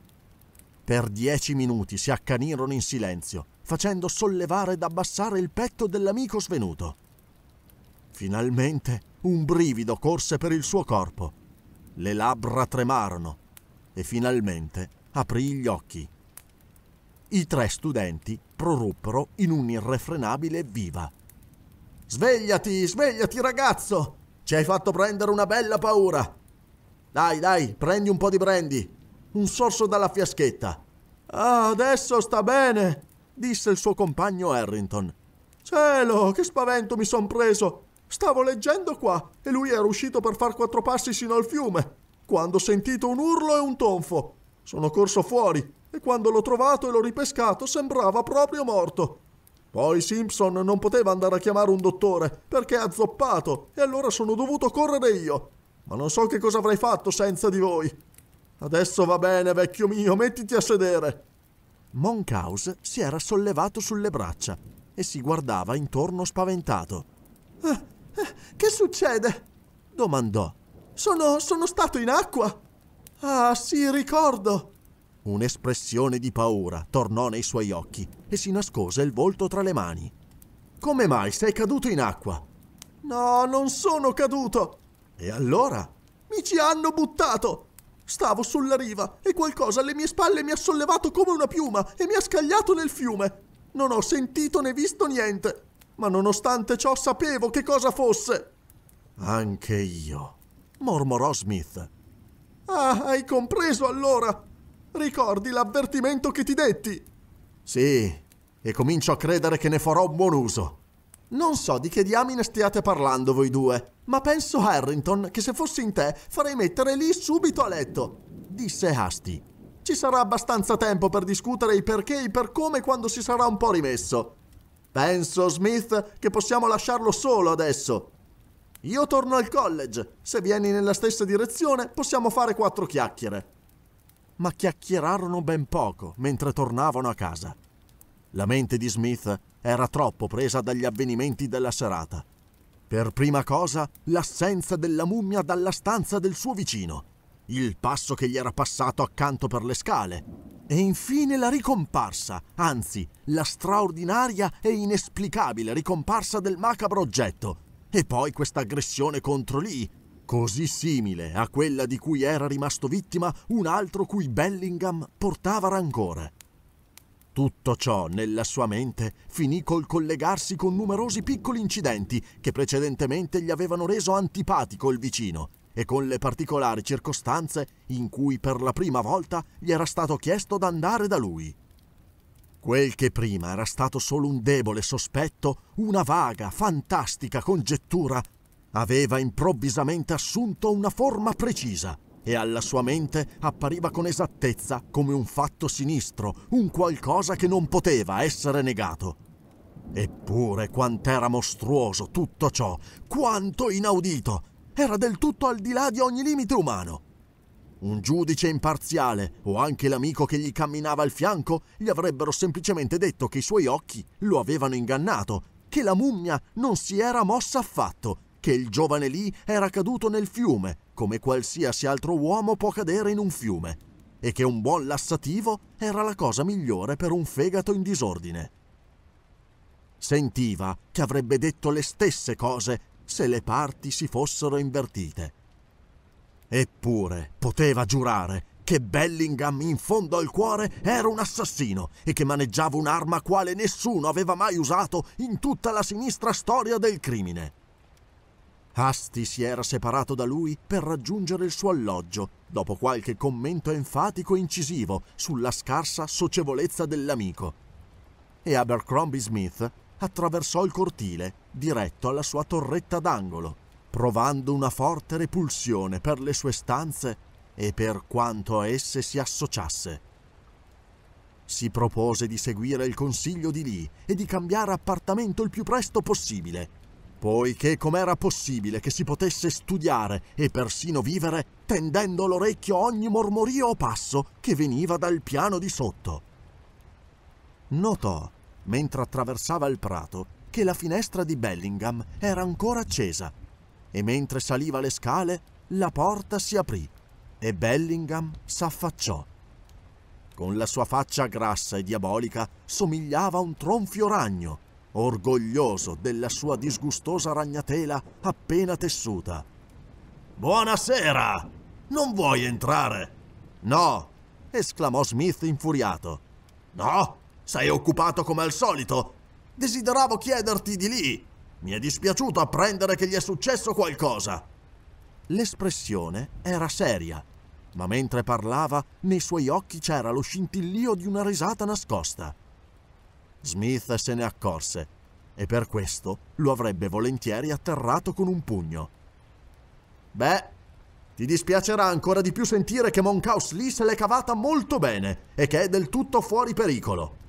Per dieci minuti si accanirono in silenzio, facendo sollevare ed abbassare il petto dell'amico svenuto. Finalmente un brivido corse per il suo corpo. Le labbra tremarono e finalmente aprì gli occhi. I tre studenti proruppero in un'irrefrenabile viva. Svegliati, svegliati ragazzo! Ci hai fatto prendere una bella paura! Dai, dai, prendi un po' di brandy. Un sorso dalla fiaschetta. Ah, adesso sta bene, disse il suo compagno Harrington. Cielo, che spavento mi son preso! Stavo leggendo qua e lui era uscito per far quattro passi sino al fiume, quando ho sentito un urlo e un tonfo. Sono corso fuori e quando l'ho trovato e l'ho ripescato sembrava proprio morto. Poi Simpson non poteva andare a chiamare un dottore perché è azzoppato e allora sono dovuto correre io. Ma non so che cosa avrei fatto senza di voi. Adesso va bene, vecchio mio, mettiti a sedere. Monkhouse si era sollevato sulle braccia e si guardava intorno spaventato. Eh, eh, che succede? domandò. Sono, sono stato in acqua. Ah, sì, ricordo. Un'espressione di paura tornò nei suoi occhi e si nascose il volto tra le mani. Come mai sei caduto in acqua? No, non sono caduto. E allora? Mi ci hanno buttato. Stavo sulla riva e qualcosa alle mie spalle mi ha sollevato come una piuma e mi ha scagliato nel fiume. Non ho sentito né visto niente ma nonostante ciò sapevo che cosa fosse. Anche io, mormorò Smith. Ah, hai compreso allora? Ricordi l'avvertimento che ti detti? Sì, e comincio a credere che ne farò buon uso. Non so di che diamine stiate parlando voi due, ma penso, Harrington, che se fossi in te farei mettere lì subito a letto, disse Hasty. Ci sarà abbastanza tempo per discutere i perché e i per come quando si sarà un po' rimesso. Penso, Smith, che possiamo lasciarlo solo adesso. Io torno al college. Se vieni nella stessa direzione, possiamo fare quattro chiacchiere. Ma chiacchierarono ben poco mentre tornavano a casa. La mente di Smith era troppo presa dagli avvenimenti della serata. Per prima cosa, l'assenza della mummia dalla stanza del suo vicino, il passo che gli era passato accanto per le scale, e infine la ricomparsa, anzi, la straordinaria e inesplicabile ricomparsa del macabro oggetto. E poi questa aggressione contro lì, così simile a quella di cui era rimasto vittima un altro cui Bellingham portava rancore. Tutto ciò nella sua mente finì col collegarsi con numerosi piccoli incidenti che precedentemente gli avevano reso antipatico il vicino e con le particolari circostanze in cui per la prima volta gli era stato chiesto d'andare da lui. Quel che prima era stato solo un debole sospetto, una vaga, fantastica congettura, aveva improvvisamente assunto una forma precisa e alla sua mente appariva con esattezza come un fatto sinistro, un qualcosa che non poteva essere negato. Eppure quant'era mostruoso tutto ciò, quanto inaudito! era del tutto al di là di ogni limite umano. Un giudice imparziale o anche l'amico che gli camminava al fianco gli avrebbero semplicemente detto che i suoi occhi lo avevano ingannato, che la mummia non si era mossa affatto, che il giovane lì era caduto nel fiume, come qualsiasi altro uomo può cadere in un fiume, e che un buon lassativo era la cosa migliore per un fegato in disordine sentiva che avrebbe detto le stesse cose se le parti si fossero invertite. Eppure poteva giurare che Bellingham in fondo al cuore era un assassino e che maneggiava un'arma quale nessuno aveva mai usato in tutta la sinistra storia del crimine. Asti si era separato da lui per raggiungere il suo alloggio, dopo qualche commento enfatico e incisivo sulla scarsa socievolezza dell'amico. E Abercrombie Smith attraversò il cortile, diretto alla sua torretta d'angolo, provando una forte repulsione per le sue stanze e per quanto a esse si associasse. Si propose di seguire il consiglio di Lee e di cambiare appartamento il più presto possibile, poiché com'era possibile che si potesse studiare e persino vivere tendendo l'orecchio a ogni mormorio o passo che veniva dal piano di sotto. Notò mentre attraversava il prato, che la finestra di Bellingham era ancora accesa e mentre saliva le scale la porta si aprì e Bellingham s'affacciò. Con la sua faccia grassa e diabolica somigliava a un tronfio ragno, orgoglioso della sua disgustosa ragnatela appena tessuta. Buonasera! Non vuoi entrare? No! esclamò Smith infuriato. No! Sei occupato come al solito. Desideravo chiederti di lì. Mi è dispiaciuto apprendere che gli è successo qualcosa. L'espressione era seria, ma mentre parlava nei suoi occhi c'era lo scintillio di una risata nascosta. Smith se ne accorse e per questo lo avrebbe volentieri atterrato con un pugno. Beh, ti dispiacerà ancora di più sentire che Moncaus lì se l'è cavata molto bene e che è del tutto fuori pericolo.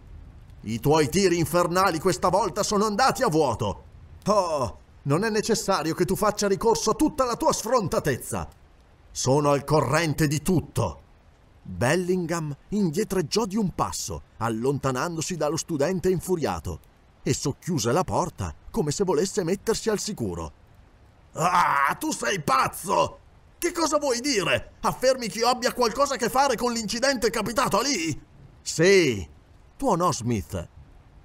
I tuoi tiri infernali questa volta sono andati a vuoto. Oh, non è necessario che tu faccia ricorso a tutta la tua sfrontatezza. Sono al corrente di tutto. Bellingham indietreggiò di un passo, allontanandosi dallo studente infuriato, e socchiuse la porta come se volesse mettersi al sicuro. Ah, tu sei pazzo! Che cosa vuoi dire? Affermi che io abbia qualcosa a che fare con l'incidente capitato lì? Sì, tu no, Smith?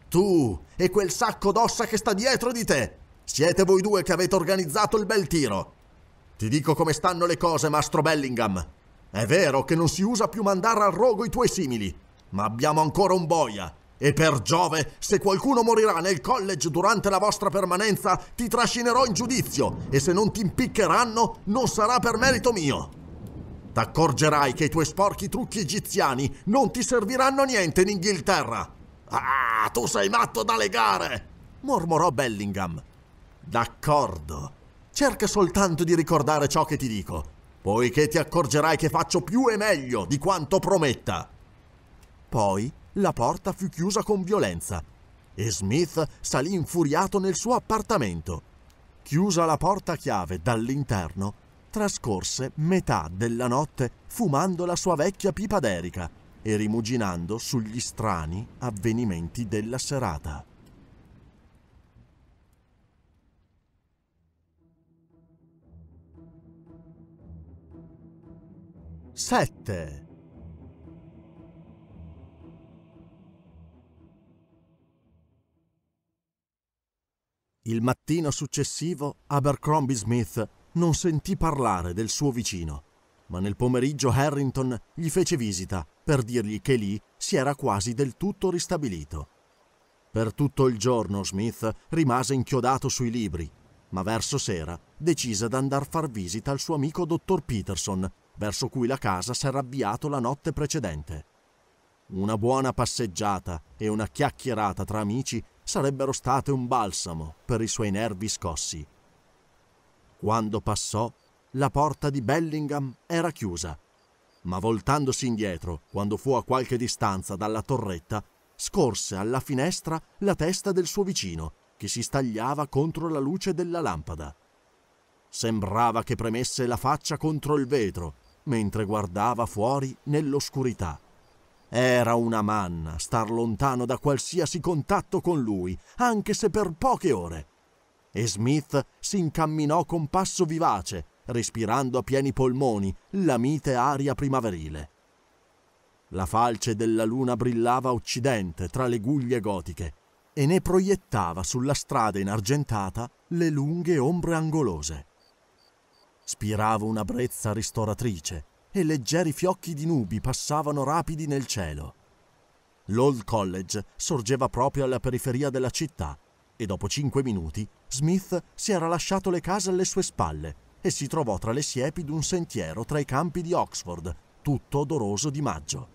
Tu e quel sacco d'ossa che sta dietro di te! Siete voi due che avete organizzato il bel tiro! Ti dico come stanno le cose, mastro Bellingham. È vero che non si usa più mandare al rogo i tuoi simili, ma abbiamo ancora un boia. E per Giove, se qualcuno morirà nel college durante la vostra permanenza, ti trascinerò in giudizio e se non ti impiccheranno, non sarà per merito mio. T'accorgerai che i tuoi sporchi trucchi egiziani non ti serviranno niente in Inghilterra. Ah, tu sei matto da legare! mormorò Bellingham. D'accordo. Cerca soltanto di ricordare ciò che ti dico, poiché ti accorgerai che faccio più e meglio di quanto prometta. Poi la porta fu chiusa con violenza e Smith salì infuriato nel suo appartamento. Chiusa la porta a chiave dall'interno, trascorse metà della notte fumando la sua vecchia pipa d'erica e rimuginando sugli strani avvenimenti della serata. Sette. Il mattino successivo Abercrombie Smith non sentì parlare del suo vicino, ma nel pomeriggio Harrington gli fece visita per dirgli che lì si era quasi del tutto ristabilito. Per tutto il giorno Smith rimase inchiodato sui libri, ma verso sera decise ad andare a far visita al suo amico dottor Peterson, verso cui la casa s'era avviato la notte precedente. Una buona passeggiata e una chiacchierata tra amici sarebbero state un balsamo per i suoi nervi scossi quando passò, la porta di Bellingham era chiusa, ma voltandosi indietro, quando fu a qualche distanza dalla torretta, scorse alla finestra la testa del suo vicino, che si stagliava contro la luce della lampada. Sembrava che premesse la faccia contro il vetro, mentre guardava fuori nell'oscurità. Era una manna star lontano da qualsiasi contatto con lui, anche se per poche ore e Smith si incamminò con passo vivace, respirando a pieni polmoni la mite aria primaverile. La falce della luna brillava occidente tra le guglie gotiche e ne proiettava sulla strada inargentata le lunghe ombre angolose. Spirava una brezza ristoratrice e leggeri fiocchi di nubi passavano rapidi nel cielo. L'Old College sorgeva proprio alla periferia della città e dopo cinque minuti Smith si era lasciato le case alle sue spalle e si trovò tra le siepi d'un sentiero tra i campi di Oxford, tutto odoroso di maggio.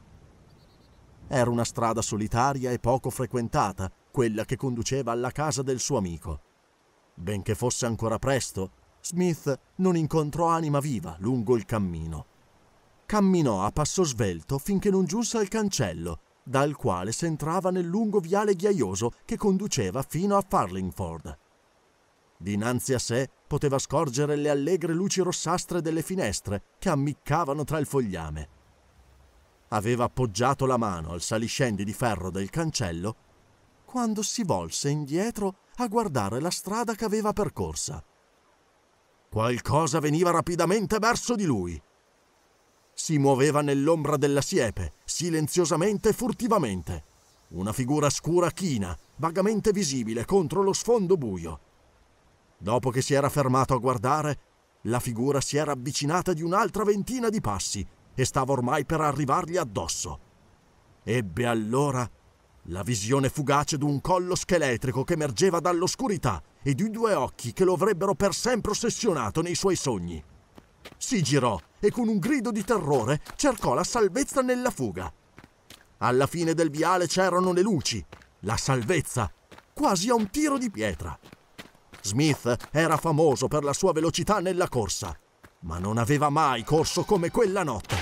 Era una strada solitaria e poco frequentata, quella che conduceva alla casa del suo amico. Benché fosse ancora presto, Smith non incontrò anima viva lungo il cammino. Camminò a passo svelto finché non giunse al cancello dal quale s'entrava nel lungo viale ghiaioso che conduceva fino a Farlingford. Dinanzi a sé poteva scorgere le allegre luci rossastre delle finestre che ammiccavano tra il fogliame. Aveva appoggiato la mano al saliscendi di ferro del cancello quando si volse indietro a guardare la strada che aveva percorsa. Qualcosa veniva rapidamente verso di lui si muoveva nell'ombra della siepe, silenziosamente e furtivamente. Una figura scura china, vagamente visibile contro lo sfondo buio. Dopo che si era fermato a guardare, la figura si era avvicinata di un'altra ventina di passi e stava ormai per arrivargli addosso. Ebbe allora la visione fugace di un collo scheletrico che emergeva dall'oscurità e di due occhi che lo avrebbero per sempre ossessionato nei suoi sogni. Si girò e con un grido di terrore cercò la salvezza nella fuga. Alla fine del viale c'erano le luci, la salvezza, quasi a un tiro di pietra. Smith era famoso per la sua velocità nella corsa, ma non aveva mai corso come quella notte.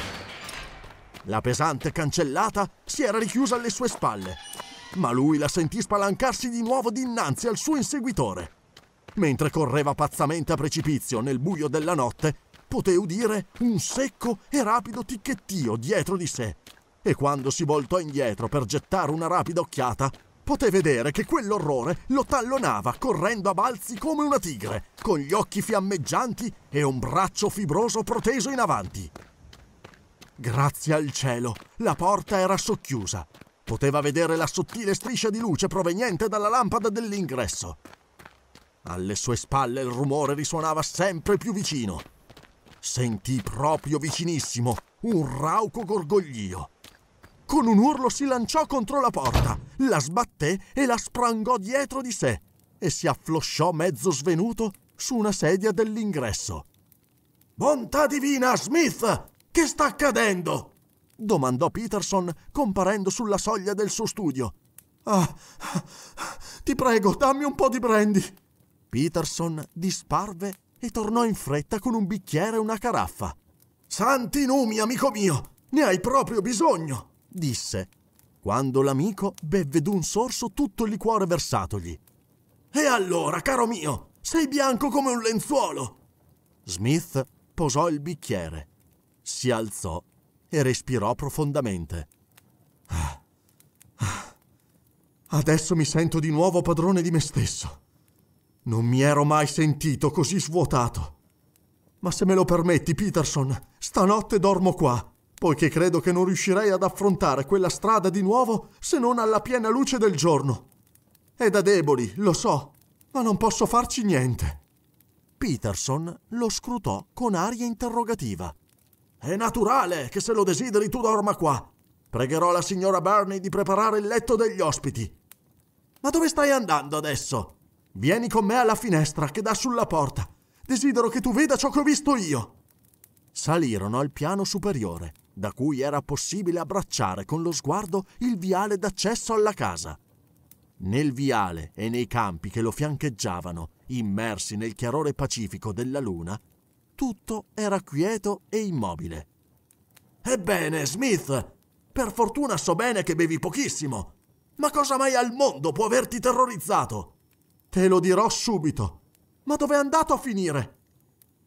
La pesante cancellata si era richiusa alle sue spalle, ma lui la sentì spalancarsi di nuovo dinanzi al suo inseguitore. Mentre correva pazzamente a precipizio nel buio della notte, poté udire un secco e rapido ticchettio dietro di sé. E quando si voltò indietro per gettare una rapida occhiata, poté vedere che quell'orrore lo tallonava correndo a balzi come una tigre, con gli occhi fiammeggianti e un braccio fibroso proteso in avanti. Grazie al cielo, la porta era socchiusa. Poteva vedere la sottile striscia di luce proveniente dalla lampada dell'ingresso. Alle sue spalle il rumore risuonava sempre più vicino sentì proprio vicinissimo un rauco gorgoglio. Con un urlo si lanciò contro la porta, la sbatté e la sprangò dietro di sé e si afflosciò mezzo svenuto su una sedia dell'ingresso. Bontà divina, Smith! Che sta accadendo? domandò Peterson comparendo sulla soglia del suo studio. Ah, ti prego, dammi un po' di brandy. Peterson disparve e tornò in fretta con un bicchiere e una caraffa. Santi numi, amico mio! Ne hai proprio bisogno! disse, quando l'amico bevve d'un sorso tutto il liquore versatogli. E allora, caro mio, sei bianco come un lenzuolo! Smith posò il bicchiere, si alzò e respirò profondamente. Ah, ah. Adesso mi sento di nuovo padrone di me stesso. Non mi ero mai sentito così svuotato. Ma se me lo permetti, Peterson, stanotte dormo qua, poiché credo che non riuscirei ad affrontare quella strada di nuovo se non alla piena luce del giorno. È da deboli, lo so, ma non posso farci niente. Peterson lo scrutò con aria interrogativa. È naturale che se lo desideri tu dorma qua. Pregherò la signora Barney di preparare il letto degli ospiti. Ma dove stai andando adesso? Vieni con me alla finestra che dà sulla porta. Desidero che tu veda ciò che ho visto io. Salirono al piano superiore, da cui era possibile abbracciare con lo sguardo il viale d'accesso alla casa. Nel viale e nei campi che lo fiancheggiavano, immersi nel chiarore pacifico della luna, tutto era quieto e immobile. Ebbene, Smith, per fortuna so bene che bevi pochissimo, ma cosa mai al mondo può averti terrorizzato? Te lo dirò subito. Ma dov'è andato a finire?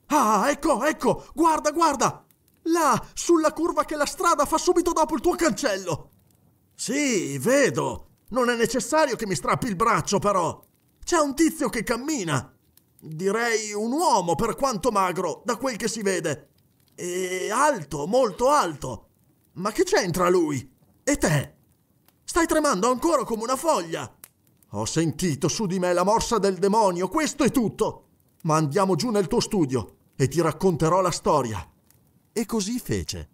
Ah, ecco, ecco, guarda, guarda! Là, sulla curva che la strada fa subito dopo il tuo cancello! Sì, vedo. Non è necessario che mi strappi il braccio, però. C'è un tizio che cammina. Direi un uomo, per quanto magro, da quel che si vede. E alto, molto alto. Ma che c'entra lui? E te? Stai tremando ancora come una foglia. Ho sentito su di me la morsa del demonio, questo è tutto. Ma andiamo giù nel tuo studio e ti racconterò la storia. E così fece.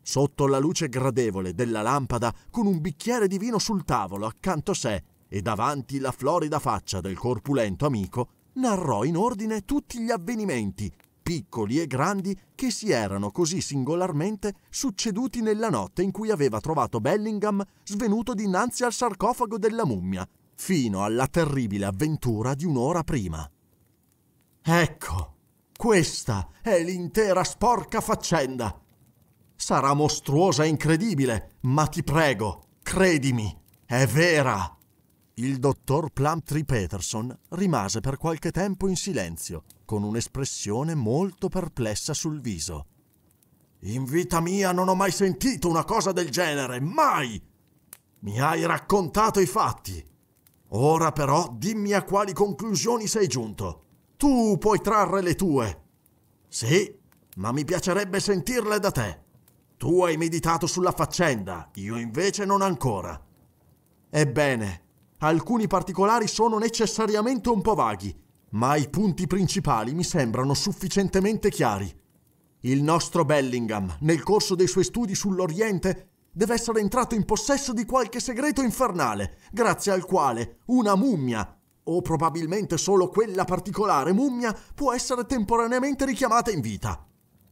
Sotto la luce gradevole della lampada, con un bicchiere di vino sul tavolo accanto a sé e davanti la florida faccia del corpulento amico, narrò in ordine tutti gli avvenimenti, piccoli e grandi, che si erano così singolarmente succeduti nella notte in cui aveva trovato Bellingham svenuto dinanzi al sarcofago della mummia, fino alla terribile avventura di un'ora prima. Ecco, questa è l'intera sporca faccenda. Sarà mostruosa e incredibile, ma ti prego, credimi, è vera. Il dottor Plumtree Peterson rimase per qualche tempo in silenzio, con un'espressione molto perplessa sul viso. In vita mia non ho mai sentito una cosa del genere, mai! Mi hai raccontato i fatti. Ora però dimmi a quali conclusioni sei giunto. Tu puoi trarre le tue. Sì, ma mi piacerebbe sentirle da te. Tu hai meditato sulla faccenda, io invece non ancora. Ebbene, alcuni particolari sono necessariamente un po' vaghi, ma i punti principali mi sembrano sufficientemente chiari. Il nostro Bellingham, nel corso dei suoi studi sull'Oriente, deve essere entrato in possesso di qualche segreto infernale, grazie al quale una mummia, o probabilmente solo quella particolare mummia, può essere temporaneamente richiamata in vita.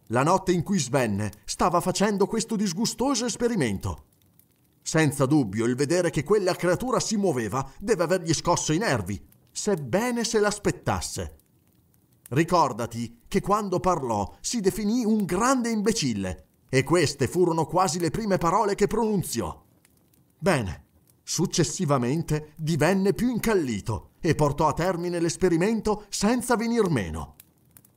La notte in cui svenne, stava facendo questo disgustoso esperimento. Senza dubbio il vedere che quella creatura si muoveva deve avergli scosso i nervi, sebbene se l'aspettasse. Ricordati che quando parlò si definì un grande imbecille e queste furono quasi le prime parole che pronunziò. Bene, successivamente divenne più incallito e portò a termine l'esperimento senza venir meno.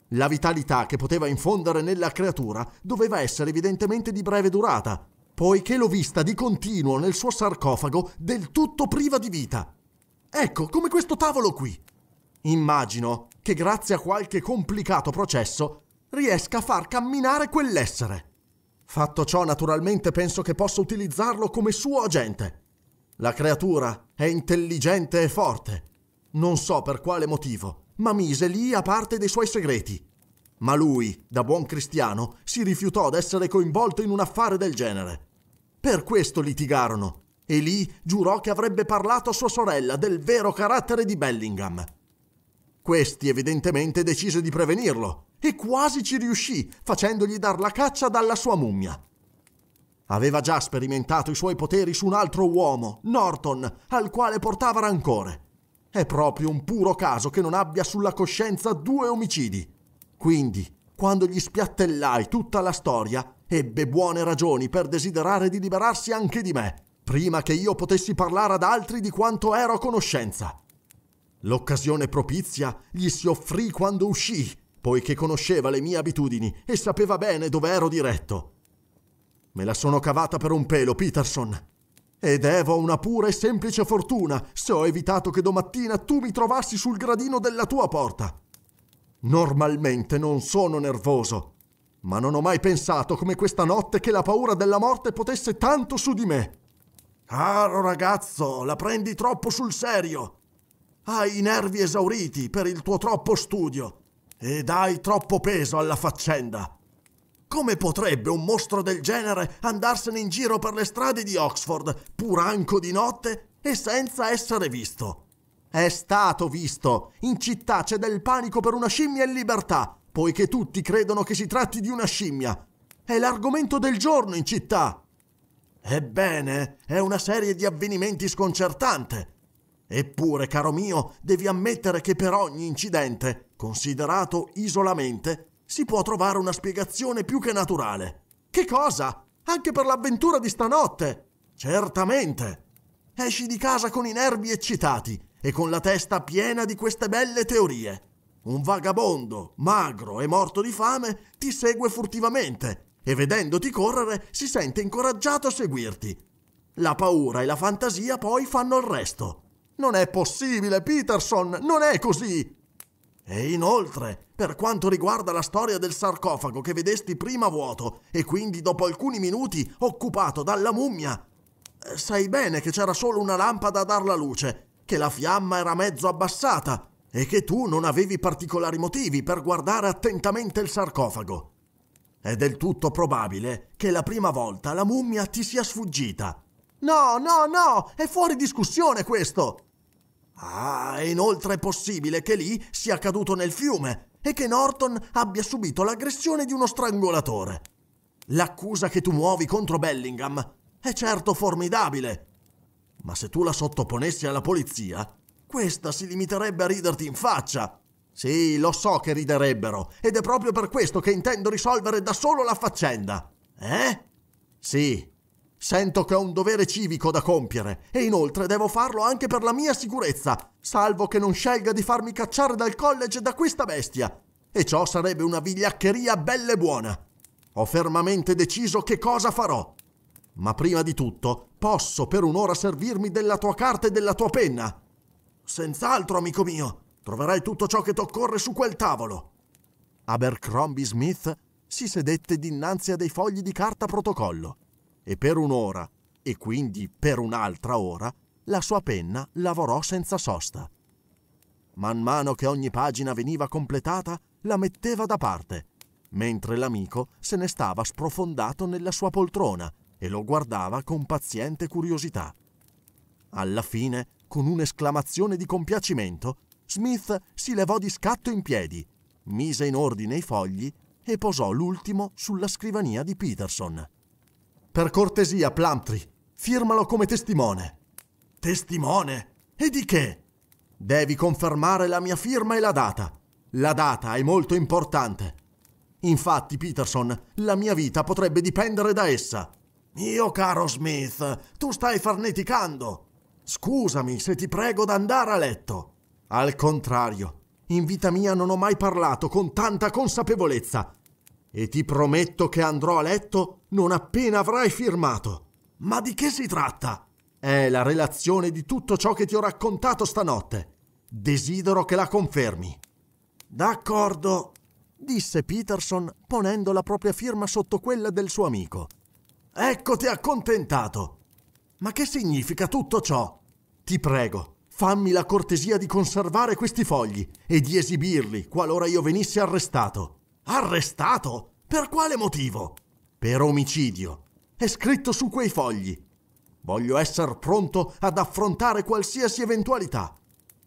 La vitalità che poteva infondere nella creatura doveva essere evidentemente di breve durata, poiché l'ho vista di continuo nel suo sarcofago del tutto priva di vita. Ecco, come questo tavolo qui. Immagino che grazie a qualche complicato processo riesca a far camminare quell'essere. Fatto ciò, naturalmente penso che possa utilizzarlo come suo agente. La creatura è intelligente e forte. Non so per quale motivo, ma mise lì a parte dei suoi segreti. Ma lui, da buon cristiano, si rifiutò d'essere coinvolto in un affare del genere. Per questo litigarono, e lì giurò che avrebbe parlato a sua sorella del vero carattere di Bellingham. Questi evidentemente decise di prevenirlo, e quasi ci riuscì facendogli dar la caccia dalla sua mummia. Aveva già sperimentato i suoi poteri su un altro uomo, Norton, al quale portava rancore. È proprio un puro caso che non abbia sulla coscienza due omicidi. Quindi, quando gli spiattellai tutta la storia, ebbe buone ragioni per desiderare di liberarsi anche di me, prima che io potessi parlare ad altri di quanto ero a conoscenza. L'occasione propizia gli si offrì quando uscì poiché conosceva le mie abitudini e sapeva bene dove ero diretto. Me la sono cavata per un pelo, Peterson. E devo una pura e semplice fortuna se ho evitato che domattina tu mi trovassi sul gradino della tua porta. Normalmente non sono nervoso, ma non ho mai pensato come questa notte che la paura della morte potesse tanto su di me. Caro ragazzo, la prendi troppo sul serio. Hai i nervi esauriti per il tuo troppo studio. E dai troppo peso alla faccenda. Come potrebbe un mostro del genere andarsene in giro per le strade di Oxford, pur anco di notte, e senza essere visto? È stato visto. In città c'è del panico per una scimmia in libertà, poiché tutti credono che si tratti di una scimmia. È l'argomento del giorno in città. Ebbene, è una serie di avvenimenti sconcertante. Eppure, caro mio, devi ammettere che per ogni incidente Considerato isolamente, si può trovare una spiegazione più che naturale. Che cosa? Anche per l'avventura di stanotte? Certamente. Esci di casa con i nervi eccitati e con la testa piena di queste belle teorie. Un vagabondo, magro e morto di fame, ti segue furtivamente e vedendoti correre si sente incoraggiato a seguirti. La paura e la fantasia poi fanno il resto. Non è possibile, Peterson, non è così! E inoltre, per quanto riguarda la storia del sarcofago che vedesti prima vuoto e quindi dopo alcuni minuti occupato dalla mummia, eh, sai bene che c'era solo una lampada a dar la luce, che la fiamma era mezzo abbassata e che tu non avevi particolari motivi per guardare attentamente il sarcofago. È del tutto probabile che la prima volta la mummia ti sia sfuggita. No, no, no, è fuori discussione questo! Ah, inoltre è possibile che lì sia caduto nel fiume e che Norton abbia subito l'aggressione di uno strangolatore. L'accusa che tu muovi contro Bellingham è certo formidabile, ma se tu la sottoponessi alla polizia, questa si limiterebbe a riderti in faccia. Sì, lo so che riderebbero, ed è proprio per questo che intendo risolvere da solo la faccenda. Eh? Sì, Sento che ho un dovere civico da compiere e inoltre devo farlo anche per la mia sicurezza, salvo che non scelga di farmi cacciare dal college da questa bestia. E ciò sarebbe una vigliaccheria belle buona. Ho fermamente deciso che cosa farò. Ma prima di tutto, posso per un'ora servirmi della tua carta e della tua penna? Senz'altro, amico mio, troverai tutto ciò che t'occorre su quel tavolo. Abercrombie Smith si sedette dinanzi a dei fogli di carta protocollo e per un'ora, e quindi per un'altra ora, la sua penna lavorò senza sosta. Man mano che ogni pagina veniva completata, la metteva da parte, mentre l'amico se ne stava sprofondato nella sua poltrona e lo guardava con paziente curiosità. Alla fine, con un'esclamazione di compiacimento, Smith si levò di scatto in piedi, mise in ordine i fogli e posò l'ultimo sulla scrivania di Peterson. Per cortesia, Plumtree, firmalo come testimone. Testimone? E di che? Devi confermare la mia firma e la data. La data è molto importante. Infatti, Peterson, la mia vita potrebbe dipendere da essa. Mio caro Smith, tu stai farneticando. Scusami se ti prego d'andare a letto. Al contrario, in vita mia non ho mai parlato con tanta consapevolezza e ti prometto che andrò a letto non appena avrai firmato. Ma di che si tratta? È la relazione di tutto ciò che ti ho raccontato stanotte. Desidero che la confermi. D'accordo, disse Peterson ponendo la propria firma sotto quella del suo amico. Eccoti accontentato. Ma che significa tutto ciò? Ti prego, fammi la cortesia di conservare questi fogli e di esibirli qualora io venissi arrestato. Arrestato? Per quale motivo? Per omicidio. È scritto su quei fogli. Voglio essere pronto ad affrontare qualsiasi eventualità.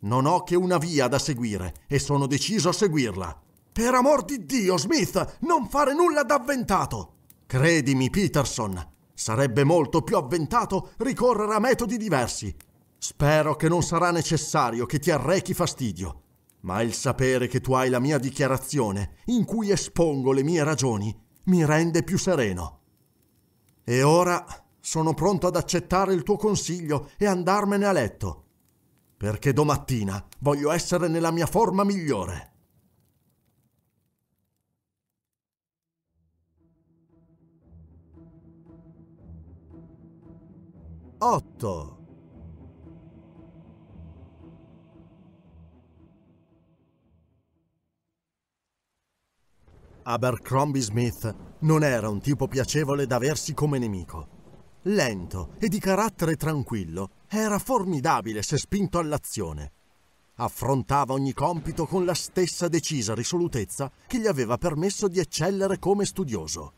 Non ho che una via da seguire e sono deciso a seguirla. Per amor di Dio, Smith, non fare nulla d'avventato. Credimi, Peterson, sarebbe molto più avventato ricorrere a metodi diversi. Spero che non sarà necessario che ti arrechi fastidio ma il sapere che tu hai la mia dichiarazione, in cui espongo le mie ragioni, mi rende più sereno. E ora sono pronto ad accettare il tuo consiglio e andarmene a letto, perché domattina voglio essere nella mia forma migliore. Otto. Abercrombie Smith non era un tipo piacevole da aversi come nemico. Lento e di carattere tranquillo, era formidabile se spinto all'azione. Affrontava ogni compito con la stessa decisa risolutezza che gli aveva permesso di eccellere come studioso.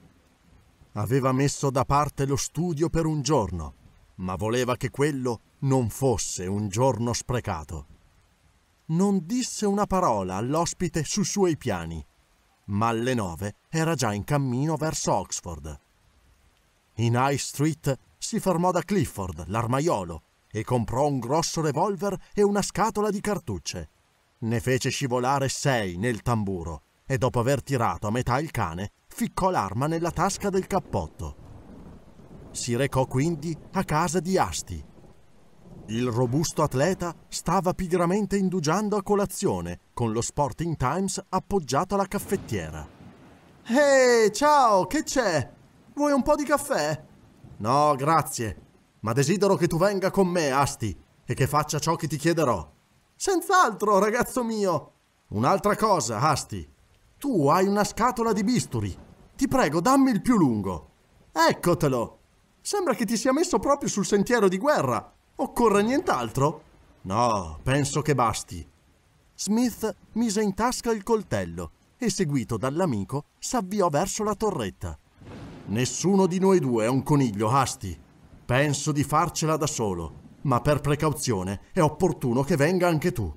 Aveva messo da parte lo studio per un giorno, ma voleva che quello non fosse un giorno sprecato. Non disse una parola all'ospite sui suoi piani ma alle nove era già in cammino verso Oxford. In High Street si fermò da Clifford, l'armaiolo, e comprò un grosso revolver e una scatola di cartucce. Ne fece scivolare sei nel tamburo e dopo aver tirato a metà il cane, ficcò l'arma nella tasca del cappotto. Si recò quindi a casa di Asti, il robusto atleta stava pigramente indugiando a colazione, con lo Sporting Times appoggiato alla caffettiera. Ehi, hey, ciao, che c'è? Vuoi un po' di caffè? No, grazie. Ma desidero che tu venga con me, Asti, e che faccia ciò che ti chiederò. Senz'altro, ragazzo mio. Un'altra cosa, Asti. Tu hai una scatola di bisturi. Ti prego, dammi il più lungo. Eccotelo. Sembra che ti sia messo proprio sul sentiero di guerra. Occorre nient'altro? No, penso che basti. Smith mise in tasca il coltello e, seguito dall'amico, s'avviò verso la torretta. Nessuno di noi due è un coniglio, Asti. Penso di farcela da solo, ma per precauzione è opportuno che venga anche tu.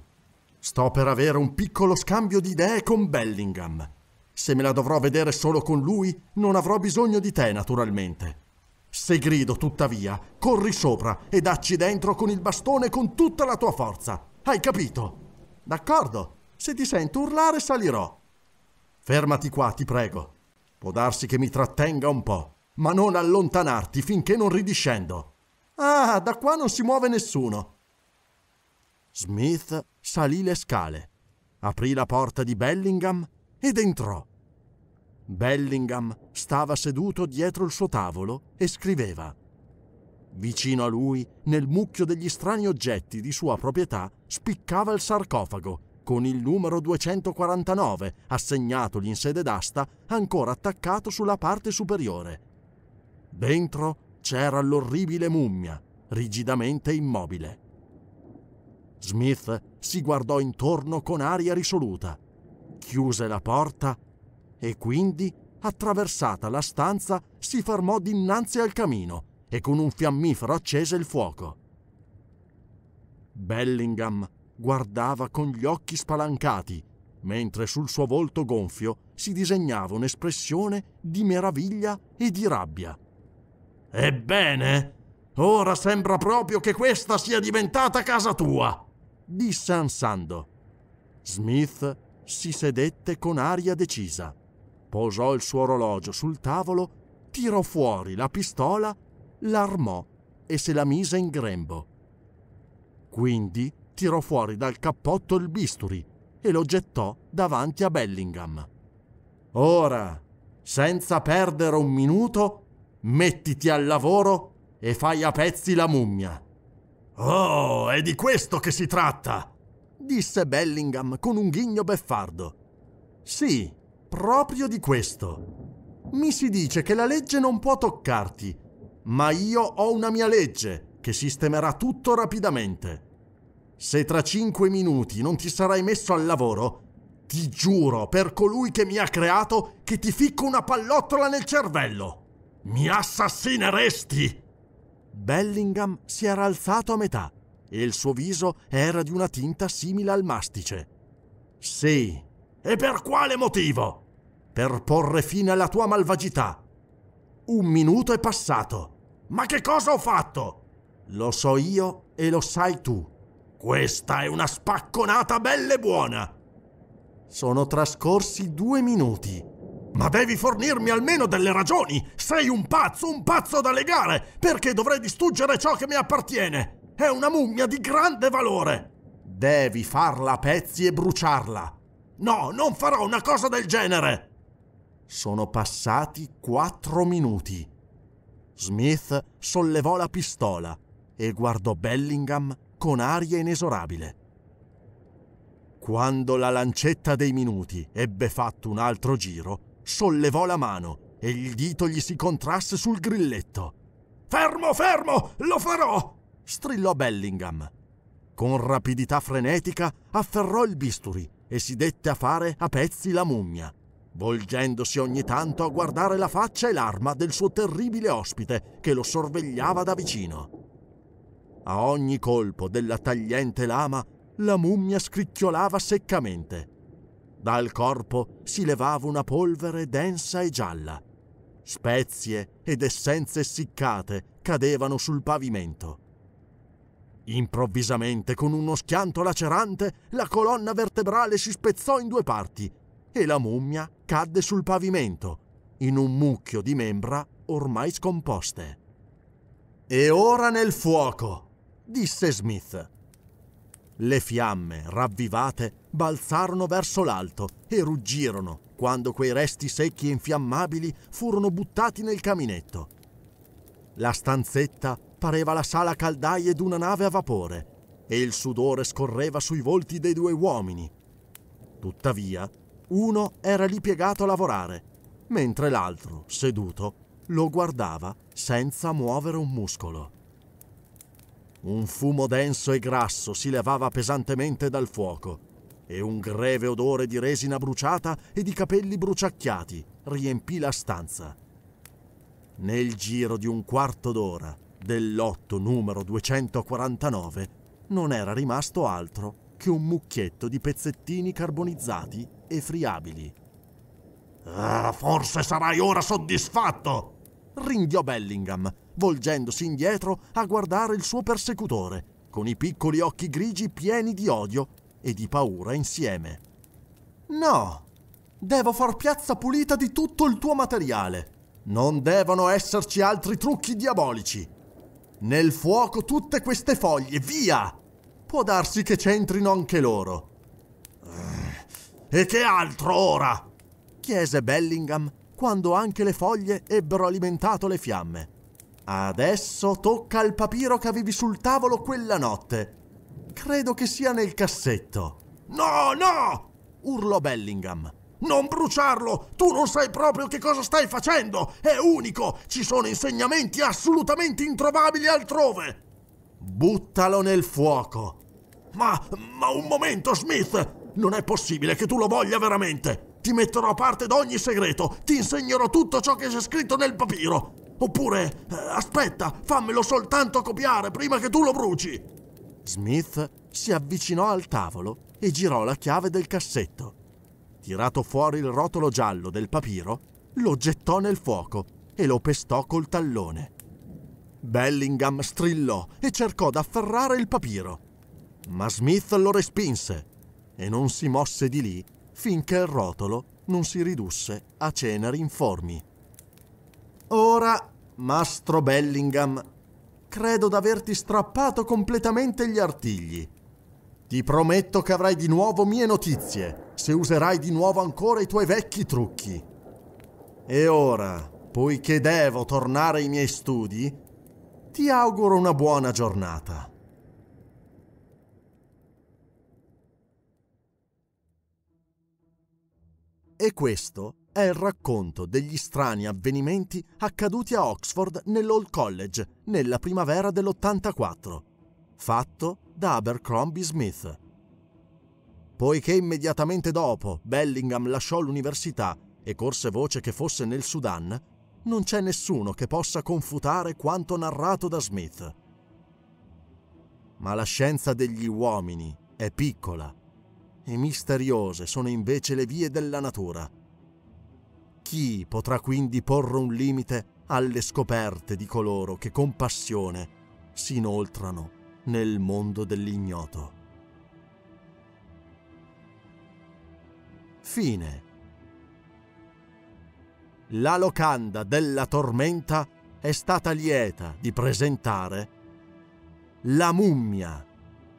Sto per avere un piccolo scambio di idee con Bellingham. Se me la dovrò vedere solo con lui, non avrò bisogno di te, naturalmente. Se grido, tuttavia, corri sopra e dacci dentro con il bastone con tutta la tua forza. Hai capito? D'accordo. Se ti sento urlare, salirò. Fermati qua, ti prego. Può darsi che mi trattenga un po', ma non allontanarti finché non ridiscendo. Ah, da qua non si muove nessuno. Smith salì le scale, aprì la porta di Bellingham ed entrò. Bellingham stava seduto dietro il suo tavolo e scriveva. Vicino a lui, nel mucchio degli strani oggetti di sua proprietà, spiccava il sarcofago, con il numero 249, assegnatogli in sede d'asta, ancora attaccato sulla parte superiore. Dentro c'era l'orribile mummia, rigidamente immobile. Smith si guardò intorno con aria risoluta, chiuse la porta e quindi, attraversata la stanza, si fermò dinanzi al camino e con un fiammifero accese il fuoco. Bellingham guardava con gli occhi spalancati, mentre sul suo volto gonfio si disegnava un'espressione di meraviglia e di rabbia. Ebbene, ora sembra proprio che questa sia diventata casa tua, disse ansando. Smith si sedette con aria decisa posò il suo orologio sul tavolo, tirò fuori la pistola, l'armò e se la mise in grembo. Quindi tirò fuori dal cappotto il bisturi e lo gettò davanti a Bellingham. Ora, senza perdere un minuto, mettiti al lavoro e fai a pezzi la mummia. Oh, è di questo che si tratta! disse Bellingham con un ghigno beffardo. Sì, proprio di questo. Mi si dice che la legge non può toccarti, ma io ho una mia legge che sistemerà tutto rapidamente. Se tra cinque minuti non ti sarai messo al lavoro, ti giuro per colui che mi ha creato che ti ficco una pallottola nel cervello. Mi assassineresti! Bellingham si era alzato a metà e il suo viso era di una tinta simile al mastice. Sì, e per quale motivo? Per porre fine alla tua malvagità. Un minuto è passato. Ma che cosa ho fatto? Lo so io e lo sai tu. Questa è una spacconata belle buona. Sono trascorsi due minuti. Ma devi fornirmi almeno delle ragioni. Sei un pazzo, un pazzo da legare. Perché dovrei distruggere ciò che mi appartiene? È una mummia di grande valore. Devi farla a pezzi e bruciarla. No, non farò una cosa del genere! Sono passati quattro minuti. Smith sollevò la pistola e guardò Bellingham con aria inesorabile. Quando la lancetta dei minuti ebbe fatto un altro giro, sollevò la mano e il dito gli si contrasse sul grilletto. Fermo, fermo, lo farò! strillò Bellingham. Con rapidità frenetica afferrò il bisturi e si dette a fare a pezzi la mummia, volgendosi ogni tanto a guardare la faccia e l'arma del suo terribile ospite che lo sorvegliava da vicino. A ogni colpo della tagliente lama la mummia scricchiolava seccamente. Dal corpo si levava una polvere densa e gialla. Spezie ed essenze essiccate cadevano sul pavimento. Improvvisamente, con uno schianto lacerante, la colonna vertebrale si spezzò in due parti e la mummia cadde sul pavimento, in un mucchio di membra ormai scomposte. E ora nel fuoco, disse Smith. Le fiamme, ravvivate, balzarono verso l'alto e ruggirono quando quei resti secchi e infiammabili furono buttati nel caminetto. La stanzetta pareva la sala caldaie d'una nave a vapore e il sudore scorreva sui volti dei due uomini. Tuttavia, uno era lì piegato a lavorare, mentre l'altro, seduto, lo guardava senza muovere un muscolo. Un fumo denso e grasso si levava pesantemente dal fuoco e un greve odore di resina bruciata e di capelli bruciacchiati riempì la stanza. Nel giro di un quarto d'ora del lotto numero 249 non era rimasto altro che un mucchietto di pezzettini carbonizzati e friabili. Ah, forse sarai ora soddisfatto! ringhiò Bellingham, volgendosi indietro a guardare il suo persecutore, con i piccoli occhi grigi pieni di odio e di paura insieme. No! Devo far piazza pulita di tutto il tuo materiale! Non devono esserci altri trucchi diabolici! Nel fuoco tutte queste foglie, via! Può darsi che c'entrino anche loro. E che altro ora? chiese Bellingham quando anche le foglie ebbero alimentato le fiamme. Adesso tocca al papiro che avevi sul tavolo quella notte. Credo che sia nel cassetto. No, no! urlò Bellingham. Non bruciarlo! Tu non sai proprio che cosa stai facendo! È unico! Ci sono insegnamenti assolutamente introvabili altrove! Buttalo nel fuoco! Ma, ma un momento, Smith! Non è possibile che tu lo voglia veramente! Ti metterò a parte d'ogni segreto, ti insegnerò tutto ciò che c'è scritto nel papiro! Oppure, eh, aspetta, fammelo soltanto copiare prima che tu lo bruci! Smith si avvicinò al tavolo e girò la chiave del cassetto tirato fuori il rotolo giallo del papiro, lo gettò nel fuoco e lo pestò col tallone. Bellingham strillò e cercò d'afferrare il papiro, ma Smith lo respinse e non si mosse di lì finché il rotolo non si ridusse a ceneri informi. Ora, mastro Bellingham, credo d'averti strappato completamente gli artigli. Ti prometto che avrai di nuovo mie notizie, se userai di nuovo ancora i tuoi vecchi trucchi. E ora, poiché devo tornare ai miei studi, ti auguro una buona giornata. E questo è il racconto degli strani avvenimenti accaduti a Oxford nell'Old College nella primavera dell'84, fatto da Abercrombie Smith. Poiché immediatamente dopo Bellingham lasciò l'università e corse voce che fosse nel Sudan, non c'è nessuno che possa confutare quanto narrato da Smith. Ma la scienza degli uomini è piccola e misteriose sono invece le vie della natura. Chi potrà quindi porre un limite alle scoperte di coloro che con passione si inoltrano nel mondo dell'ignoto. Fine. La locanda della tormenta è stata lieta di presentare La mummia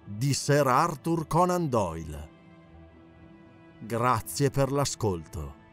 di Sir Arthur Conan Doyle. Grazie per l'ascolto.